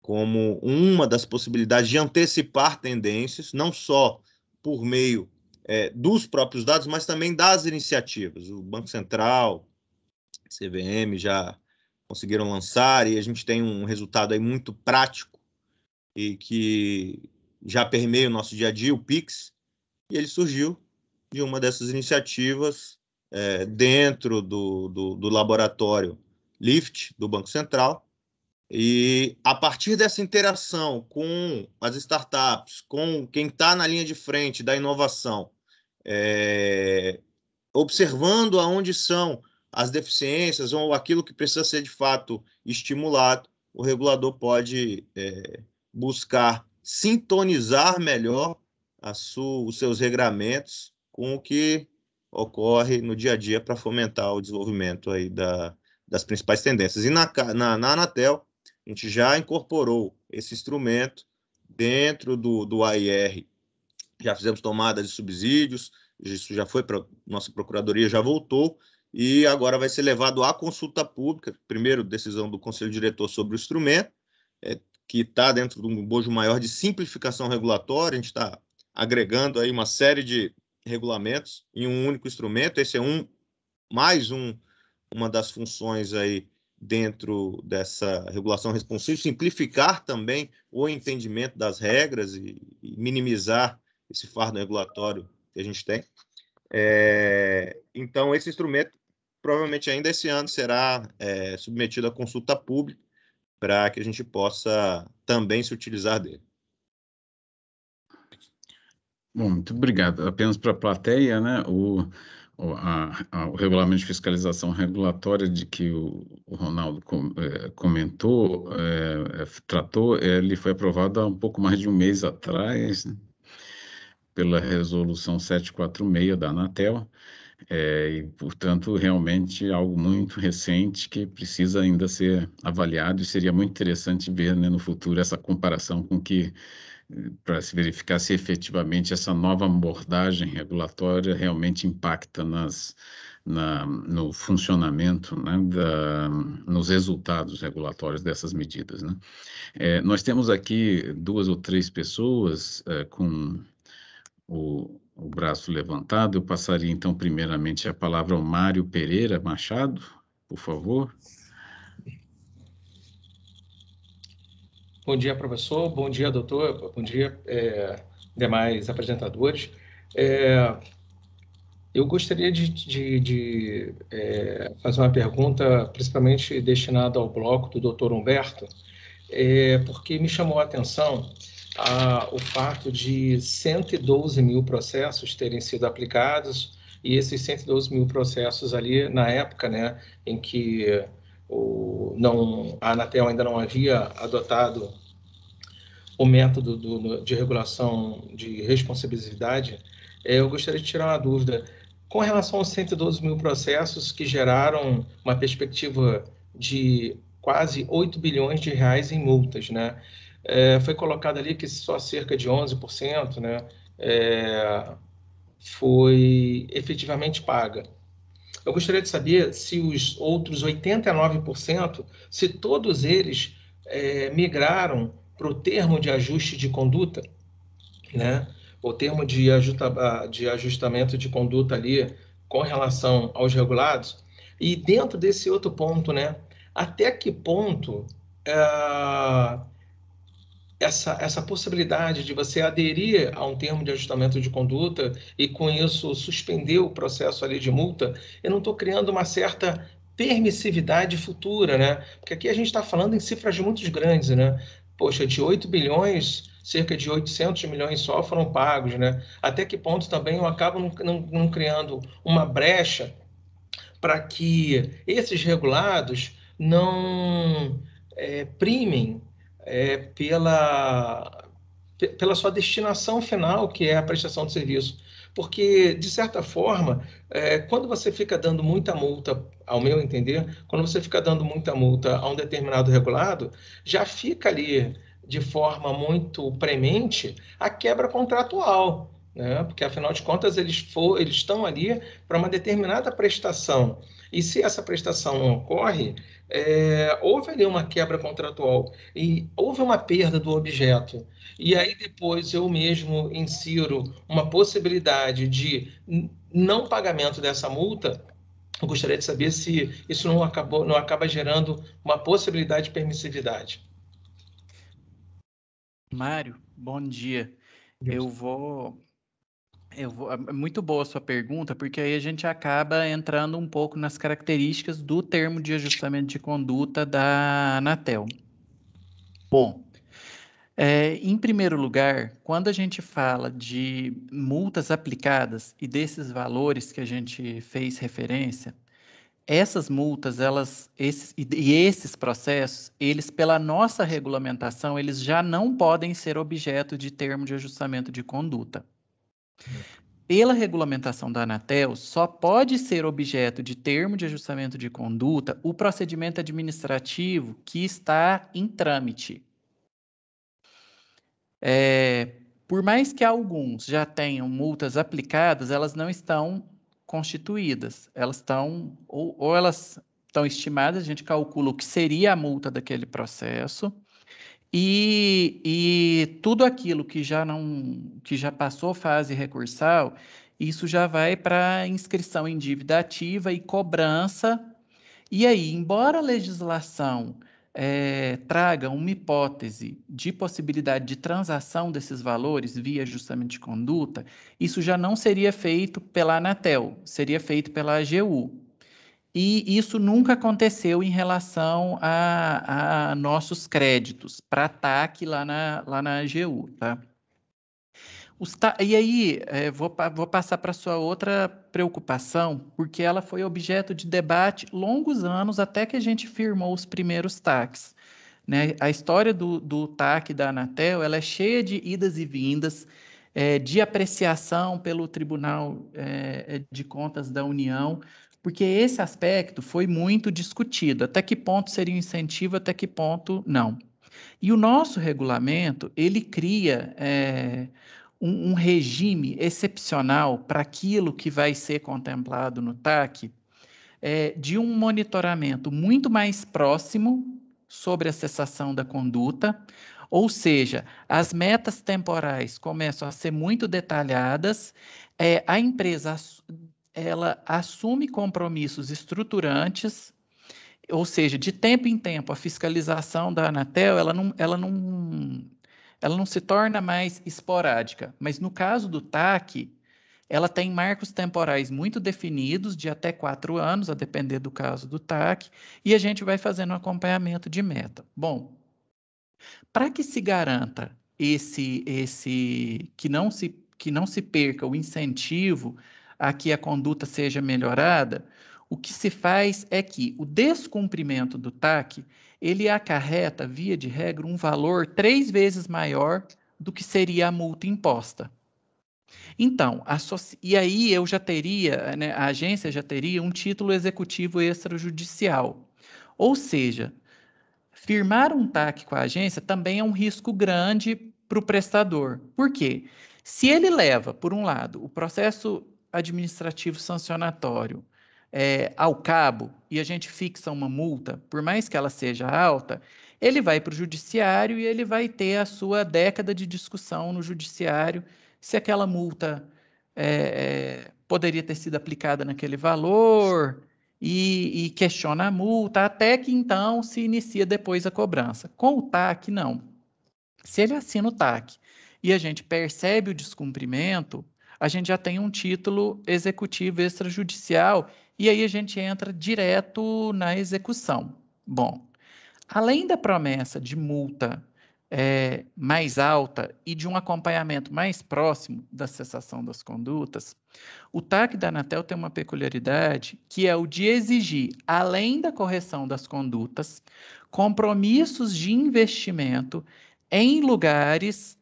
como uma das possibilidades de antecipar tendências, não só por meio é, dos próprios dados, mas também das iniciativas. O Banco Central, CVM já conseguiram lançar e a gente tem um resultado aí muito prático e que já permeia o nosso dia a dia, o Pix, e ele surgiu de uma dessas iniciativas é, dentro do, do, do, laboratório LIFT do Banco Central. E a partir dessa interação com as startups, com quem está na linha de frente da inovação, é, observando aonde são as deficiências ou aquilo que precisa ser de fato estimulado, o regulador pode é, buscar sintonizar melhor sua, os seus regramentos com o que ocorre no dia a dia para fomentar o desenvolvimento aí da, das principais tendências. E na, na, na, Anatel, a gente já incorporou esse instrumento dentro do, do AIR. Já fizemos tomada de subsídios, isso já foi para nossa procuradoria, já voltou, e agora vai ser levado à consulta pública. Primeiro, decisão do conselho diretor sobre o instrumento, é, que está dentro de um bojo maior de simplificação regulatória, a gente está agregando aí uma série de regulamentos em um único instrumento, esse é um, mais um, uma das funções aí dentro dessa regulação responsiva, simplificar também o entendimento das regras e, e minimizar esse fardo regulatório que a gente tem. É, então, esse instrumento provavelmente ainda esse ano será é, submetido à consulta pública para que a gente possa também se utilizar dele. Bom, muito obrigado. Apenas para a plateia, né? O, o, a, a, o, regulamento de fiscalização regulatória de que o, o Ronaldo com, é, comentou, é, é tratou, ele foi aprovado há um pouco mais de um mês atrás, né? pela resolução 746 da Anatel, é, e, portanto, realmente é algo muito recente que precisa ainda ser avaliado e seria muito interessante ver né, no futuro essa comparação com que para se verificar se efetivamente essa nova abordagem regulatória realmente impacta nas, na, no funcionamento, né, da, nos resultados regulatórios dessas medidas. Né? É, nós temos aqui duas ou três pessoas é, com o o braço levantado, eu passaria então primeiramente a palavra ao Mário Pereira Machado, por favor. Bom dia, professor. Bom dia, doutor. Bom dia, é, demais apresentadores. É, eu gostaria de, de, de é, fazer uma pergunta, principalmente destinada ao bloco do doutor Humberto, é, porque me chamou a atenção ah, o fato de 112 mil processos terem sido aplicados e esses 112 mil processos ali na época, né, em que o, não, a Anatel ainda não havia adotado o método do, de regulação de responsabilidade, eh, eu gostaria de tirar uma dúvida. Com relação aos 112 mil processos que geraram uma perspectiva de quase 8 bilhões de reais em multas, né? é, foi colocado ali que só cerca de 11% né, é, foi efetivamente paga. Eu gostaria de saber se os outros 89%, se todos eles é, migraram para o termo de ajuste de conduta, né? o termo de, ajusta, de ajustamento de conduta ali com relação aos regulados. E dentro desse outro ponto, né? até que ponto é, essa, essa possibilidade de você aderir a um termo de ajustamento de conduta e, com isso, suspender o processo ali de multa, eu não estou criando uma certa permissividade futura, né? Porque aqui a gente está falando em cifras muito grandes, né? Poxa, de 8 bilhões, cerca de 800 milhões só foram pagos, né? Até que ponto também eu acabo não, não, não criando uma brecha para que esses regulados não é, primem é, pela, pela sua destinação final, que é a prestação de serviço. Porque, de certa forma, é, quando você fica dando muita multa, ao meu entender, quando você fica dando muita multa a um determinado regulado, já fica ali de forma muito premente a quebra contratual. Né? Porque, afinal de contas, eles, for, eles estão ali para uma determinada prestação. E se essa prestação não ocorre, é, houve ali uma quebra contratual e houve uma perda do objeto. E aí depois eu mesmo insiro uma possibilidade de não pagamento dessa multa. Eu gostaria de saber se isso não, acabou, não acaba gerando uma possibilidade de permissividade. Mário, bom dia. Eu vou Vou, é, é muito boa a sua pergunta, porque aí a gente acaba entrando um pouco nas características do termo de ajustamento de conduta da Anatel. Bom, é, em primeiro lugar, quando a gente fala de multas aplicadas e desses valores que a gente fez referência, essas multas, elas, esses, e esses processos, eles pela nossa regulamentação, eles já não podem ser objeto de termo de ajustamento de conduta. Pela regulamentação da Anatel, só pode ser objeto de termo de ajustamento de conduta o procedimento administrativo que está em trâmite. É, por mais que alguns já tenham multas aplicadas, elas não estão constituídas. Elas estão, ou, ou elas estão estimadas, a gente calcula o que seria a multa daquele processo, e, e tudo aquilo que já não que já passou fase recursal, isso já vai para inscrição em dívida ativa e cobrança. E aí, embora a legislação é, traga uma hipótese de possibilidade de transação desses valores via justamente de conduta, isso já não seria feito pela Anatel, seria feito pela AGU. E isso nunca aconteceu em relação a, a nossos créditos para TAC lá na, lá na AGU, tá? Ta... E aí, é, vou, vou passar para sua outra preocupação, porque ela foi objeto de debate longos anos até que a gente firmou os primeiros TACs. Né? A história do, do TAC da Anatel ela é cheia de idas e vindas, é, de apreciação pelo Tribunal é, de Contas da União porque esse aspecto foi muito discutido. Até que ponto seria um incentivo, até que ponto não. E o nosso regulamento, ele cria é, um, um regime excepcional para aquilo que vai ser contemplado no TAC, é, de um monitoramento muito mais próximo sobre a cessação da conduta, ou seja, as metas temporais começam a ser muito detalhadas, é, a empresa ela assume compromissos estruturantes, ou seja, de tempo em tempo, a fiscalização da Anatel, ela não, ela não, ela não se torna mais esporádica. Mas no caso do TAC, ela tem marcos temporais muito definidos, de até quatro anos, a depender do caso do TAC, e a gente vai fazendo um acompanhamento de meta. Bom, para que se garanta esse, esse que, não se, que não se perca o incentivo a que a conduta seja melhorada, o que se faz é que o descumprimento do TAC, ele acarreta, via de regra, um valor três vezes maior do que seria a multa imposta. Então, e aí eu já teria, né, a agência já teria um título executivo extrajudicial. Ou seja, firmar um TAC com a agência também é um risco grande para o prestador. Por quê? Se ele leva, por um lado, o processo administrativo sancionatório é, ao cabo e a gente fixa uma multa, por mais que ela seja alta, ele vai para o judiciário e ele vai ter a sua década de discussão no judiciário se aquela multa é, é, poderia ter sido aplicada naquele valor e, e, questiona a multa, até que então se inicia depois a cobrança. Com o TAC, não. Se ele assina o TAC e a gente percebe o descumprimento, a gente já tem um título executivo extrajudicial e aí a gente entra direto na execução. Bom, além da promessa de multa é, mais alta e de um acompanhamento mais próximo da cessação das condutas, o TAC da Anatel tem uma peculiaridade que é o de exigir, além da correção das condutas, compromissos de investimento em lugares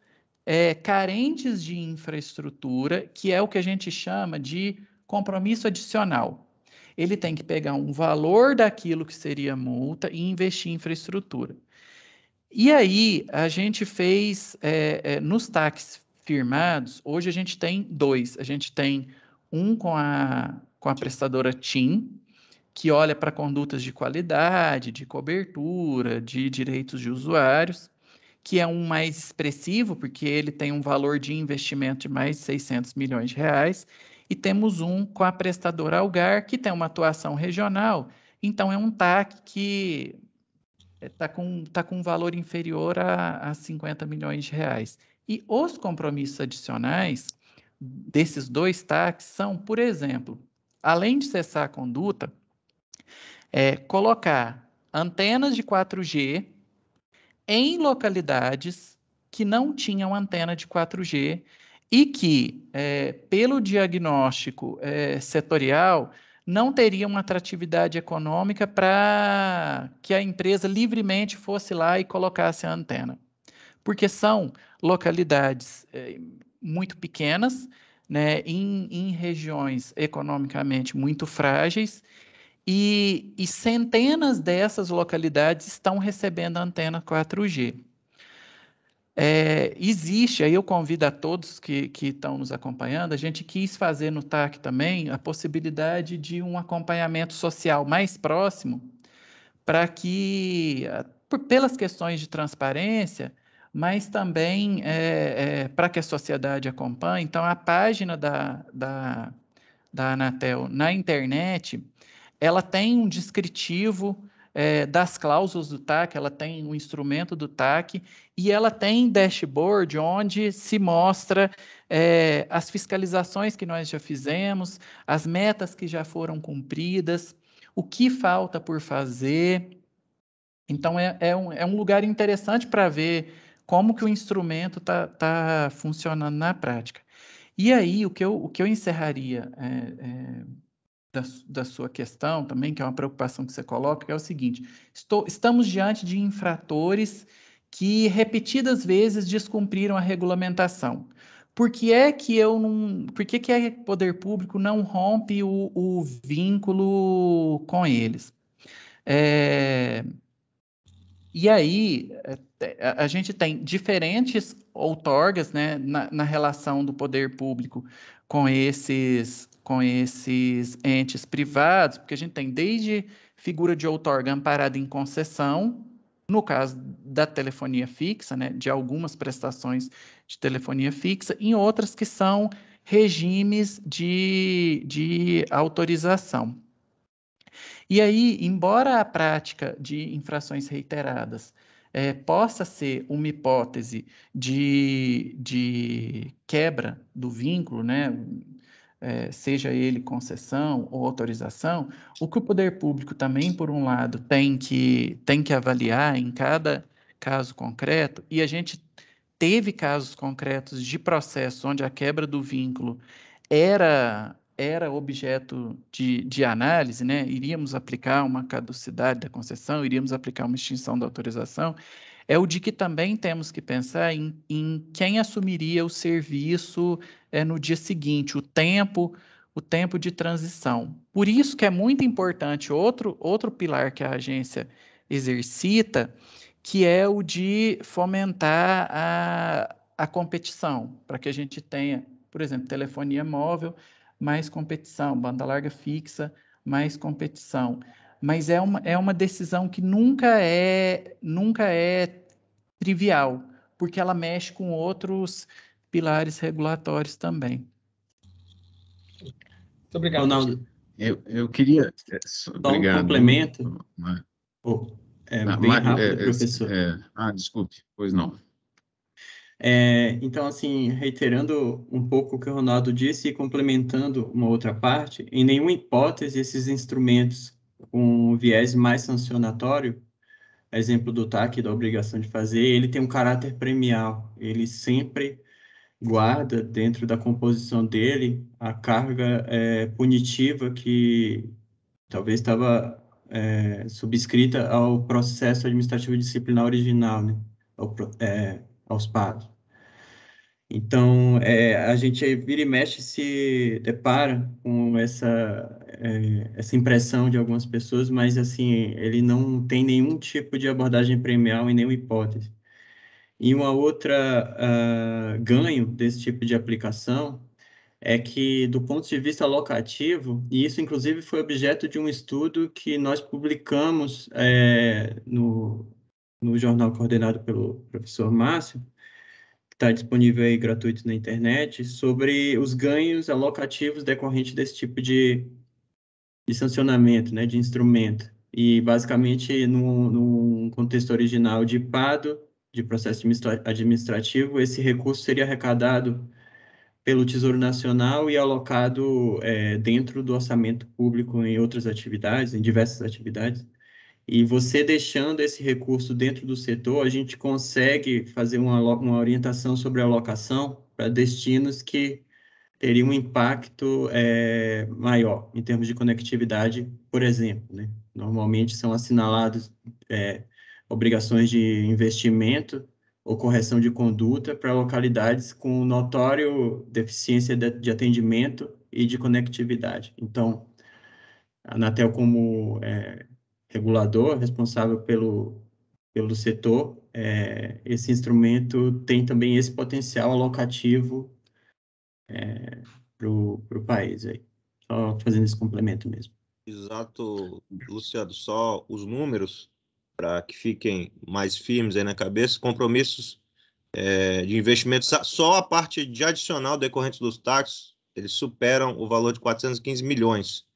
é, carentes de infraestrutura, que é o que a gente chama de compromisso adicional. Ele tem que pegar um valor daquilo que seria multa e investir em infraestrutura. E aí, a gente fez, é, é, nos taques firmados, hoje a gente tem dois. A gente tem um com a, com a prestadora TIM, que olha para condutas de qualidade, de cobertura, de direitos de usuários, que é um mais expressivo, porque ele tem um valor de investimento de mais de 600 milhões de reais, e temos um com a prestadora Algar, que tem uma atuação regional, então é um TAC que está eh, com, tá com um valor inferior a, a 50 milhões de reais. E os compromissos adicionais desses dois TACs são, por exemplo, além de cessar a conduta, é, colocar antenas de 4G em localidades que não tinham antena de 4G e que, é, pelo diagnóstico é, setorial, não teria uma atratividade econômica para que a empresa livremente fosse lá e colocasse a antena. Porque são localidades é, muito pequenas, né, em, em regiões economicamente muito frágeis e, e centenas dessas localidades estão recebendo antena 4G. É, existe, aí eu convido a todos que, que estão nos acompanhando, a gente quis fazer no TAC também a possibilidade de um acompanhamento social mais próximo, para que, por, pelas questões de transparência, mas também é, é, para que a sociedade acompanhe. Então, a página da, da, da Anatel na internet ela tem um descritivo é, das cláusulas do TAC, ela tem um instrumento do TAC e ela tem dashboard onde se mostra é, as fiscalizações que nós já fizemos, as metas que já foram cumpridas, o que falta por fazer. Então é, é um, é um, lugar interessante para ver como que o instrumento está tá funcionando na prática. E aí, o que eu, o que eu encerraria é, é, da, da sua questão também, que é uma preocupação que você coloca, que é o seguinte: estou, estamos diante de infratores que repetidas vezes descumpriram a regulamentação. Por que é que eu não. Por que, que é que o poder público não rompe o, o vínculo com eles? É, e aí é, é, a gente tem diferentes outorgas né, na, na relação do poder público com esses com esses entes privados, porque a gente tem desde figura de outorga amparada em concessão, no caso da telefonia fixa, né, de algumas prestações de telefonia fixa, em outras que são regimes de, de autorização. E aí, embora a prática de infrações reiteradas é, possa ser uma hipótese de, de quebra do vínculo, né, é, seja ele concessão ou autorização, o que o poder público também, por um lado, tem que, tem que avaliar em cada caso concreto, e a gente teve casos concretos de processo onde a quebra do vínculo era era objeto de, de análise, né? iríamos aplicar uma caducidade da concessão, iríamos aplicar uma extinção da autorização, é o de que também temos que pensar em, em quem assumiria o serviço é, no dia seguinte, o tempo, o tempo de transição. Por isso que é muito importante outro, outro pilar que a agência exercita, que é o de fomentar a, a competição, para que a gente tenha, por exemplo, telefonia móvel, mais competição, banda larga fixa, mais competição mas é uma, é uma decisão que nunca é, nunca é trivial, porque ela mexe com outros pilares regulatórios também. Muito obrigado, Ronaldo. Eu, eu queria. É, Só um complemento. É ah, é, professor. ah, desculpe, pois não. É, então, assim, reiterando um pouco o que o Ronaldo disse e complementando uma outra parte, em nenhuma hipótese esses instrumentos com um viés mais sancionatório, exemplo do TAC, da obrigação de fazer, ele tem um caráter premial, ele sempre guarda dentro da composição dele a carga é, punitiva que talvez estava é, subscrita ao processo administrativo disciplinar original, né? Ao, é, aos padres. Então, é, a gente vira e mexe se depara com essa, é, essa impressão de algumas pessoas, mas assim, ele não tem nenhum tipo de abordagem premial em nenhuma hipótese. E uma outra uh, ganho desse tipo de aplicação é que, do ponto de vista locativo, e isso inclusive foi objeto de um estudo que nós publicamos é, no, no jornal coordenado pelo professor Márcio, está disponível aí gratuito na internet, sobre os ganhos alocativos decorrentes desse tipo de, de sancionamento, né, de instrumento. E, basicamente, no, no contexto original de PADO, de processo administrativo, esse recurso seria arrecadado pelo Tesouro Nacional e alocado é, dentro do orçamento público em outras atividades, em diversas atividades. E você deixando esse recurso dentro do setor, a gente consegue fazer uma, uma orientação sobre alocação para destinos que teriam um impacto é, maior em termos de conectividade, por exemplo. Né? Normalmente são assinalados é, obrigações de investimento ou correção de conduta para localidades com notório deficiência de, de atendimento e de conectividade. Então, a Anatel como é, regulador responsável pelo, pelo setor, é, esse instrumento tem também esse potencial alocativo é, para o país. Aí. Só fazendo esse complemento mesmo. Exato, Luciano, só os números para que fiquem mais firmes aí na cabeça, compromissos é, de investimentos, só a parte de adicional decorrente dos taxas, eles superam o valor de 415 milhões.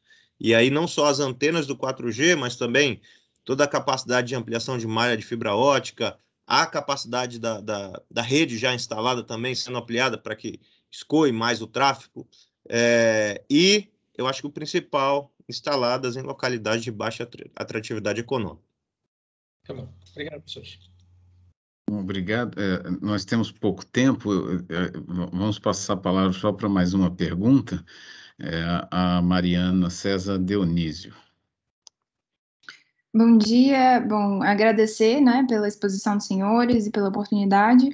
E aí não só as antenas do 4G, mas também toda a capacidade de ampliação de malha de fibra ótica, a capacidade da, da, da rede já instalada também sendo ampliada para que escoe mais o tráfego. É, e eu acho que o principal, instaladas em localidades de baixa atratividade econômica. Tá bom. Obrigado, professor. Obrigado. É, nós temos pouco tempo, é, vamos passar a palavra só para mais uma pergunta é a Mariana César Dionísio. Bom dia, bom, agradecer né, pela exposição dos senhores e pela oportunidade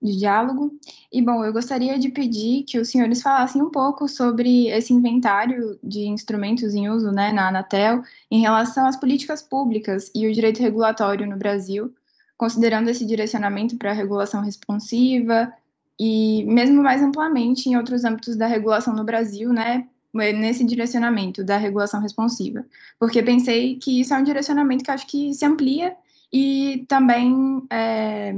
de diálogo. E, bom, eu gostaria de pedir que os senhores falassem um pouco sobre esse inventário de instrumentos em uso né, na Anatel em relação às políticas públicas e o direito regulatório no Brasil, considerando esse direcionamento para a regulação responsiva, e mesmo mais amplamente em outros âmbitos da regulação no Brasil, né, é nesse direcionamento da regulação responsiva, porque pensei que isso é um direcionamento que acho que se amplia e também é,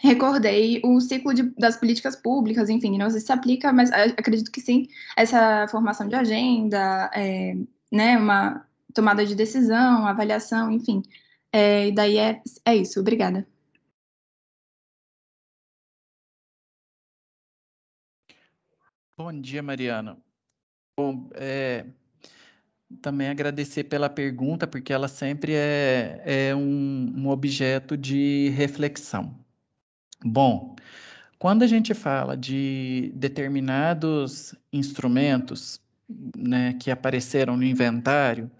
recordei o ciclo de, das políticas públicas, enfim, não sei se aplica, mas acredito que sim, essa formação de agenda, é, né, uma tomada de decisão, avaliação, enfim, é, daí é, é isso, obrigada. Bom dia, Mariana. Bom, é, também agradecer pela pergunta, porque ela sempre é, é um, um objeto de reflexão. Bom, quando a gente fala de determinados instrumentos né, que apareceram no inventário,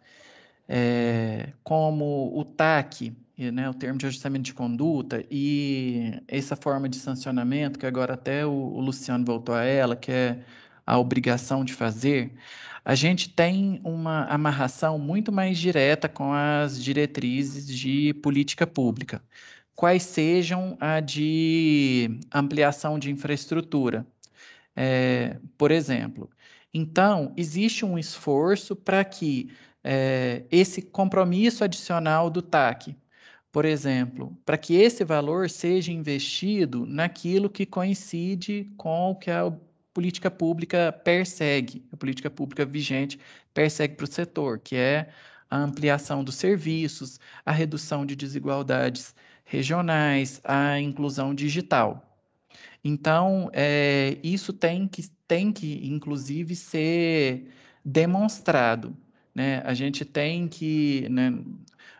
é, como o TAC, né, o termo de ajustamento de conduta, e essa forma de sancionamento, que agora até o, o Luciano voltou a ela, que é a obrigação de fazer, a gente tem uma amarração muito mais direta com as diretrizes de política pública, quais sejam a de ampliação de infraestrutura, é, por exemplo. Então, existe um esforço para que é, esse compromisso adicional do TAC. Por exemplo, para que esse valor seja investido naquilo que coincide com o que a política pública persegue, a política pública vigente persegue para o setor, que é a ampliação dos serviços, a redução de desigualdades regionais, a inclusão digital. Então, é, isso tem que, tem que, inclusive, ser demonstrado. Né? A gente tem que, né,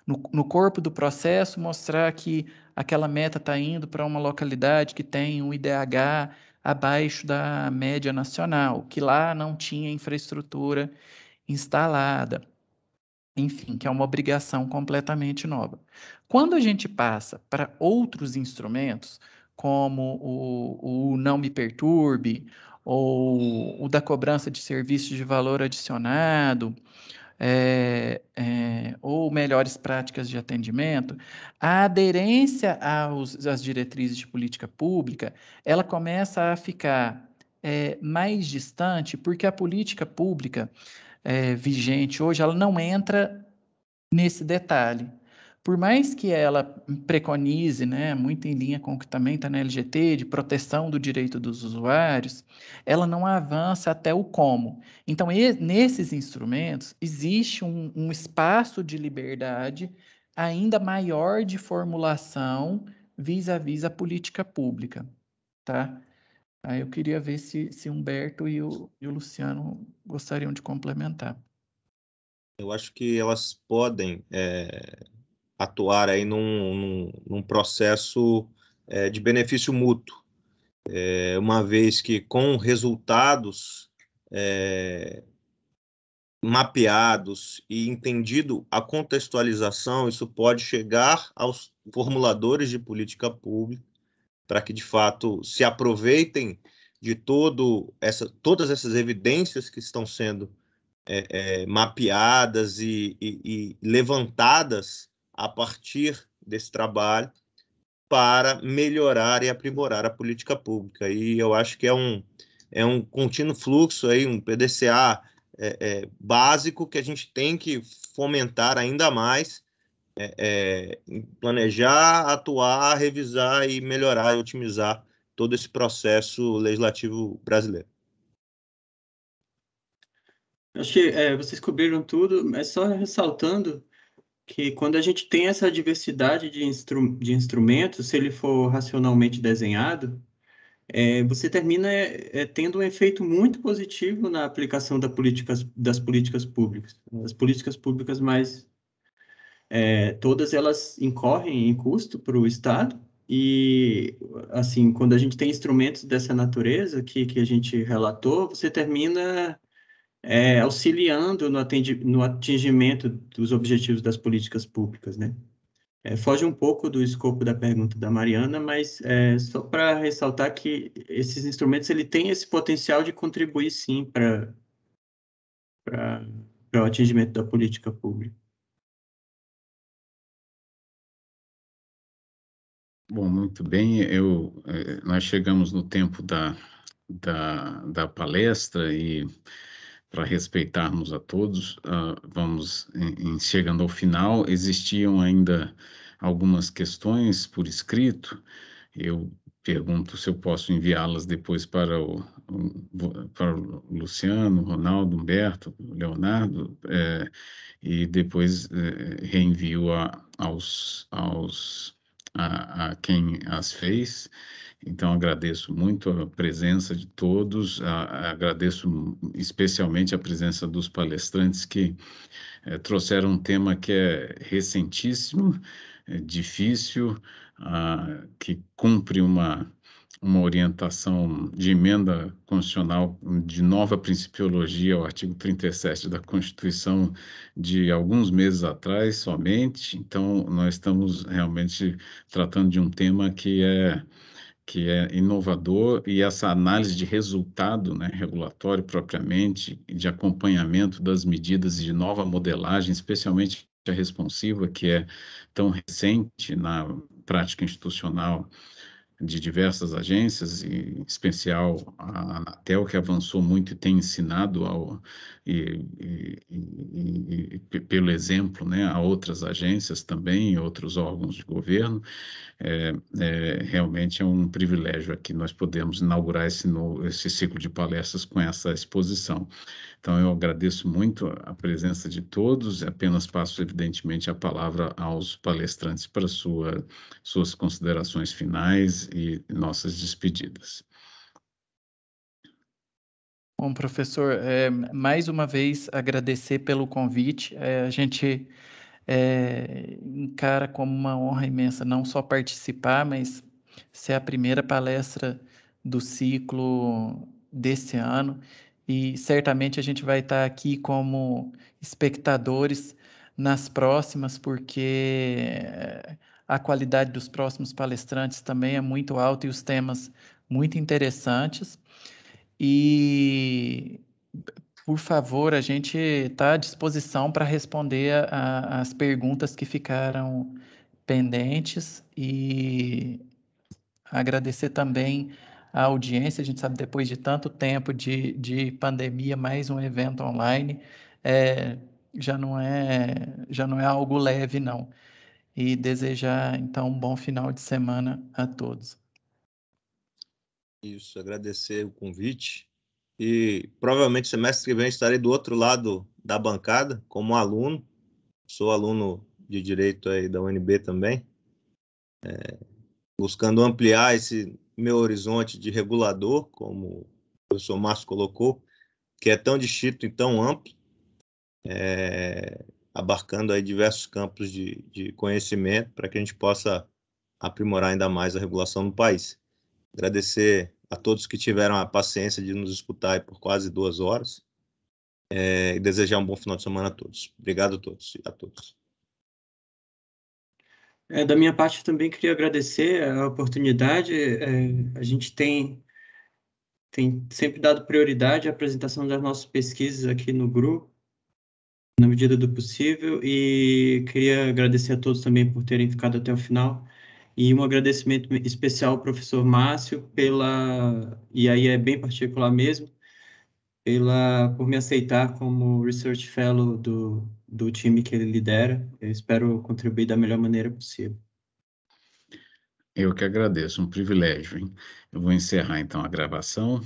no, no corpo do processo, mostrar que aquela meta está indo para uma localidade que tem um IDH abaixo da média nacional, que lá não tinha infraestrutura instalada. Enfim, que é uma obrigação completamente nova. Quando a gente passa para outros instrumentos, como o, o Não Me Perturbe, ou o da cobrança de serviços de valor adicionado, é, é, ou melhores práticas de atendimento, a aderência aos, às diretrizes de política pública, ela começa a ficar é, mais distante, porque a política pública é, vigente hoje, ela não entra nesse detalhe por mais que ela preconize, né, muito em linha com o que também está na LGT, de proteção do direito dos usuários, ela não avança até o como. Então, nesses instrumentos, existe um, um espaço de liberdade ainda maior de formulação vis-à-vis -a, -vis a política pública, tá? Aí eu queria ver se, se Humberto e o, e o Luciano gostariam de complementar. Eu acho que elas podem é, atuar aí num, num, num processo é, de benefício mútuo, é, uma vez que com resultados é, mapeados e entendido a contextualização, isso pode chegar aos formuladores de política pública para que de fato se aproveitem de todo essa, todas essas evidências que estão sendo é, é, mapeadas e, e, e levantadas a partir desse trabalho para melhorar e aprimorar a política pública. E eu acho que é um, é um contínuo fluxo aí, um PDCA é, é, básico que a gente tem que fomentar ainda mais, é, é planejar, atuar, revisar e melhorar e otimizar todo esse processo legislativo brasileiro. Acho que é, vocês cobriram tudo, mas só ressaltando que quando a gente tem essa diversidade de, instru de instrumentos, se ele for racionalmente desenhado, é, você termina é, é tendo um efeito muito positivo na aplicação da das políticas públicas. As políticas públicas mais... É, todas elas incorrem em custo para o Estado, e, assim, quando a gente tem instrumentos dessa natureza que, que a gente relatou, você termina é, auxiliando no, no, atingimento dos objetivos das políticas públicas, né? É, foge um pouco do escopo da pergunta da Mariana, mas é, só para ressaltar que esses instrumentos ele tem esse potencial de contribuir sim para para o atingimento da política pública. Bom, muito bem. Eu, é, nós chegamos no tempo da, da, da palestra e para respeitarmos a todos, uh, vamos em, em chegando ao final. Existiam ainda algumas questões por escrito. Eu pergunto se eu posso enviá-las depois para o, para o Luciano, Ronaldo, Humberto, Leonardo, é, e depois é, reenvio a, aos, aos, a, a quem as fez. Então, agradeço muito a presença de todos, a, agradeço especialmente a presença dos palestrantes que é, trouxeram um tema que é recentíssimo, é difícil, a, ah, que cumpre uma, uma orientação de emenda constitucional de nova principiologia o artigo 37 da Constituição de alguns meses atrás somente. Então, nós estamos realmente tratando de um tema que é que é inovador e essa análise de resultado né, regulatório propriamente, de acompanhamento das medidas e de nova modelagem, especialmente a responsiva, que é tão recente na prática institucional de diversas agências, em especial a Anatel, que avançou muito e tem ensinado ao, e, e, pelo exemplo né, a outras agências também, outros órgãos de governo. É, é, realmente é um privilégio aqui nós podemos inaugurar esse, novo, esse ciclo de palestras com essa exposição. Então, eu agradeço muito a presença de todos, e apenas passo, evidentemente, a palavra aos palestrantes para sua, suas considerações finais e nossas despedidas. Bom, professor, é, mais uma vez agradecer pelo convite. É, a gente é, encara como uma honra imensa não só participar, mas ser a primeira palestra do ciclo desse ano e certamente a gente vai estar tá aqui como espectadores nas próximas, porque eh, a qualidade dos próximos palestrantes também é muito alta e os temas muito interessantes. E, por favor, a gente está à disposição para responder a, a, as perguntas que ficaram pendentes e agradecer também a audiência. A gente sabe, depois de tanto tempo de, de pandemia, mais um evento online é, já, não é, já não é algo leve, não. E desejar, então, um bom final de semana a todos. Isso, agradecer o convite. E provavelmente semestre que vem estarei do outro lado da bancada, como aluno. Sou aluno de direito aí da UNB também. É, buscando ampliar esse meu horizonte de regulador, como o professor Márcio colocou, que é tão distinto e tão amplo, é, abarcando aí diversos campos de, de conhecimento para que a gente possa aprimorar ainda mais a regulação no país. Agradecer a todos que tiveram a paciência de nos escutar por quase duas horas é, e desejar um bom final de semana a todos. Obrigado a todos e a todos. É, da minha parte, também queria agradecer a oportunidade. É, a gente tem, tem sempre dado prioridade à apresentação das nossas pesquisas aqui no grupo, na medida do possível, e queria agradecer a todos também por terem ficado até o final. E um agradecimento especial ao professor Márcio pela, e aí é bem particular mesmo, pela, por me aceitar como Research Fellow do, do time que ele lidera. Eu espero contribuir da melhor maneira possível. Eu que agradeço, um privilégio. Hein? Eu vou encerrar então a gravação.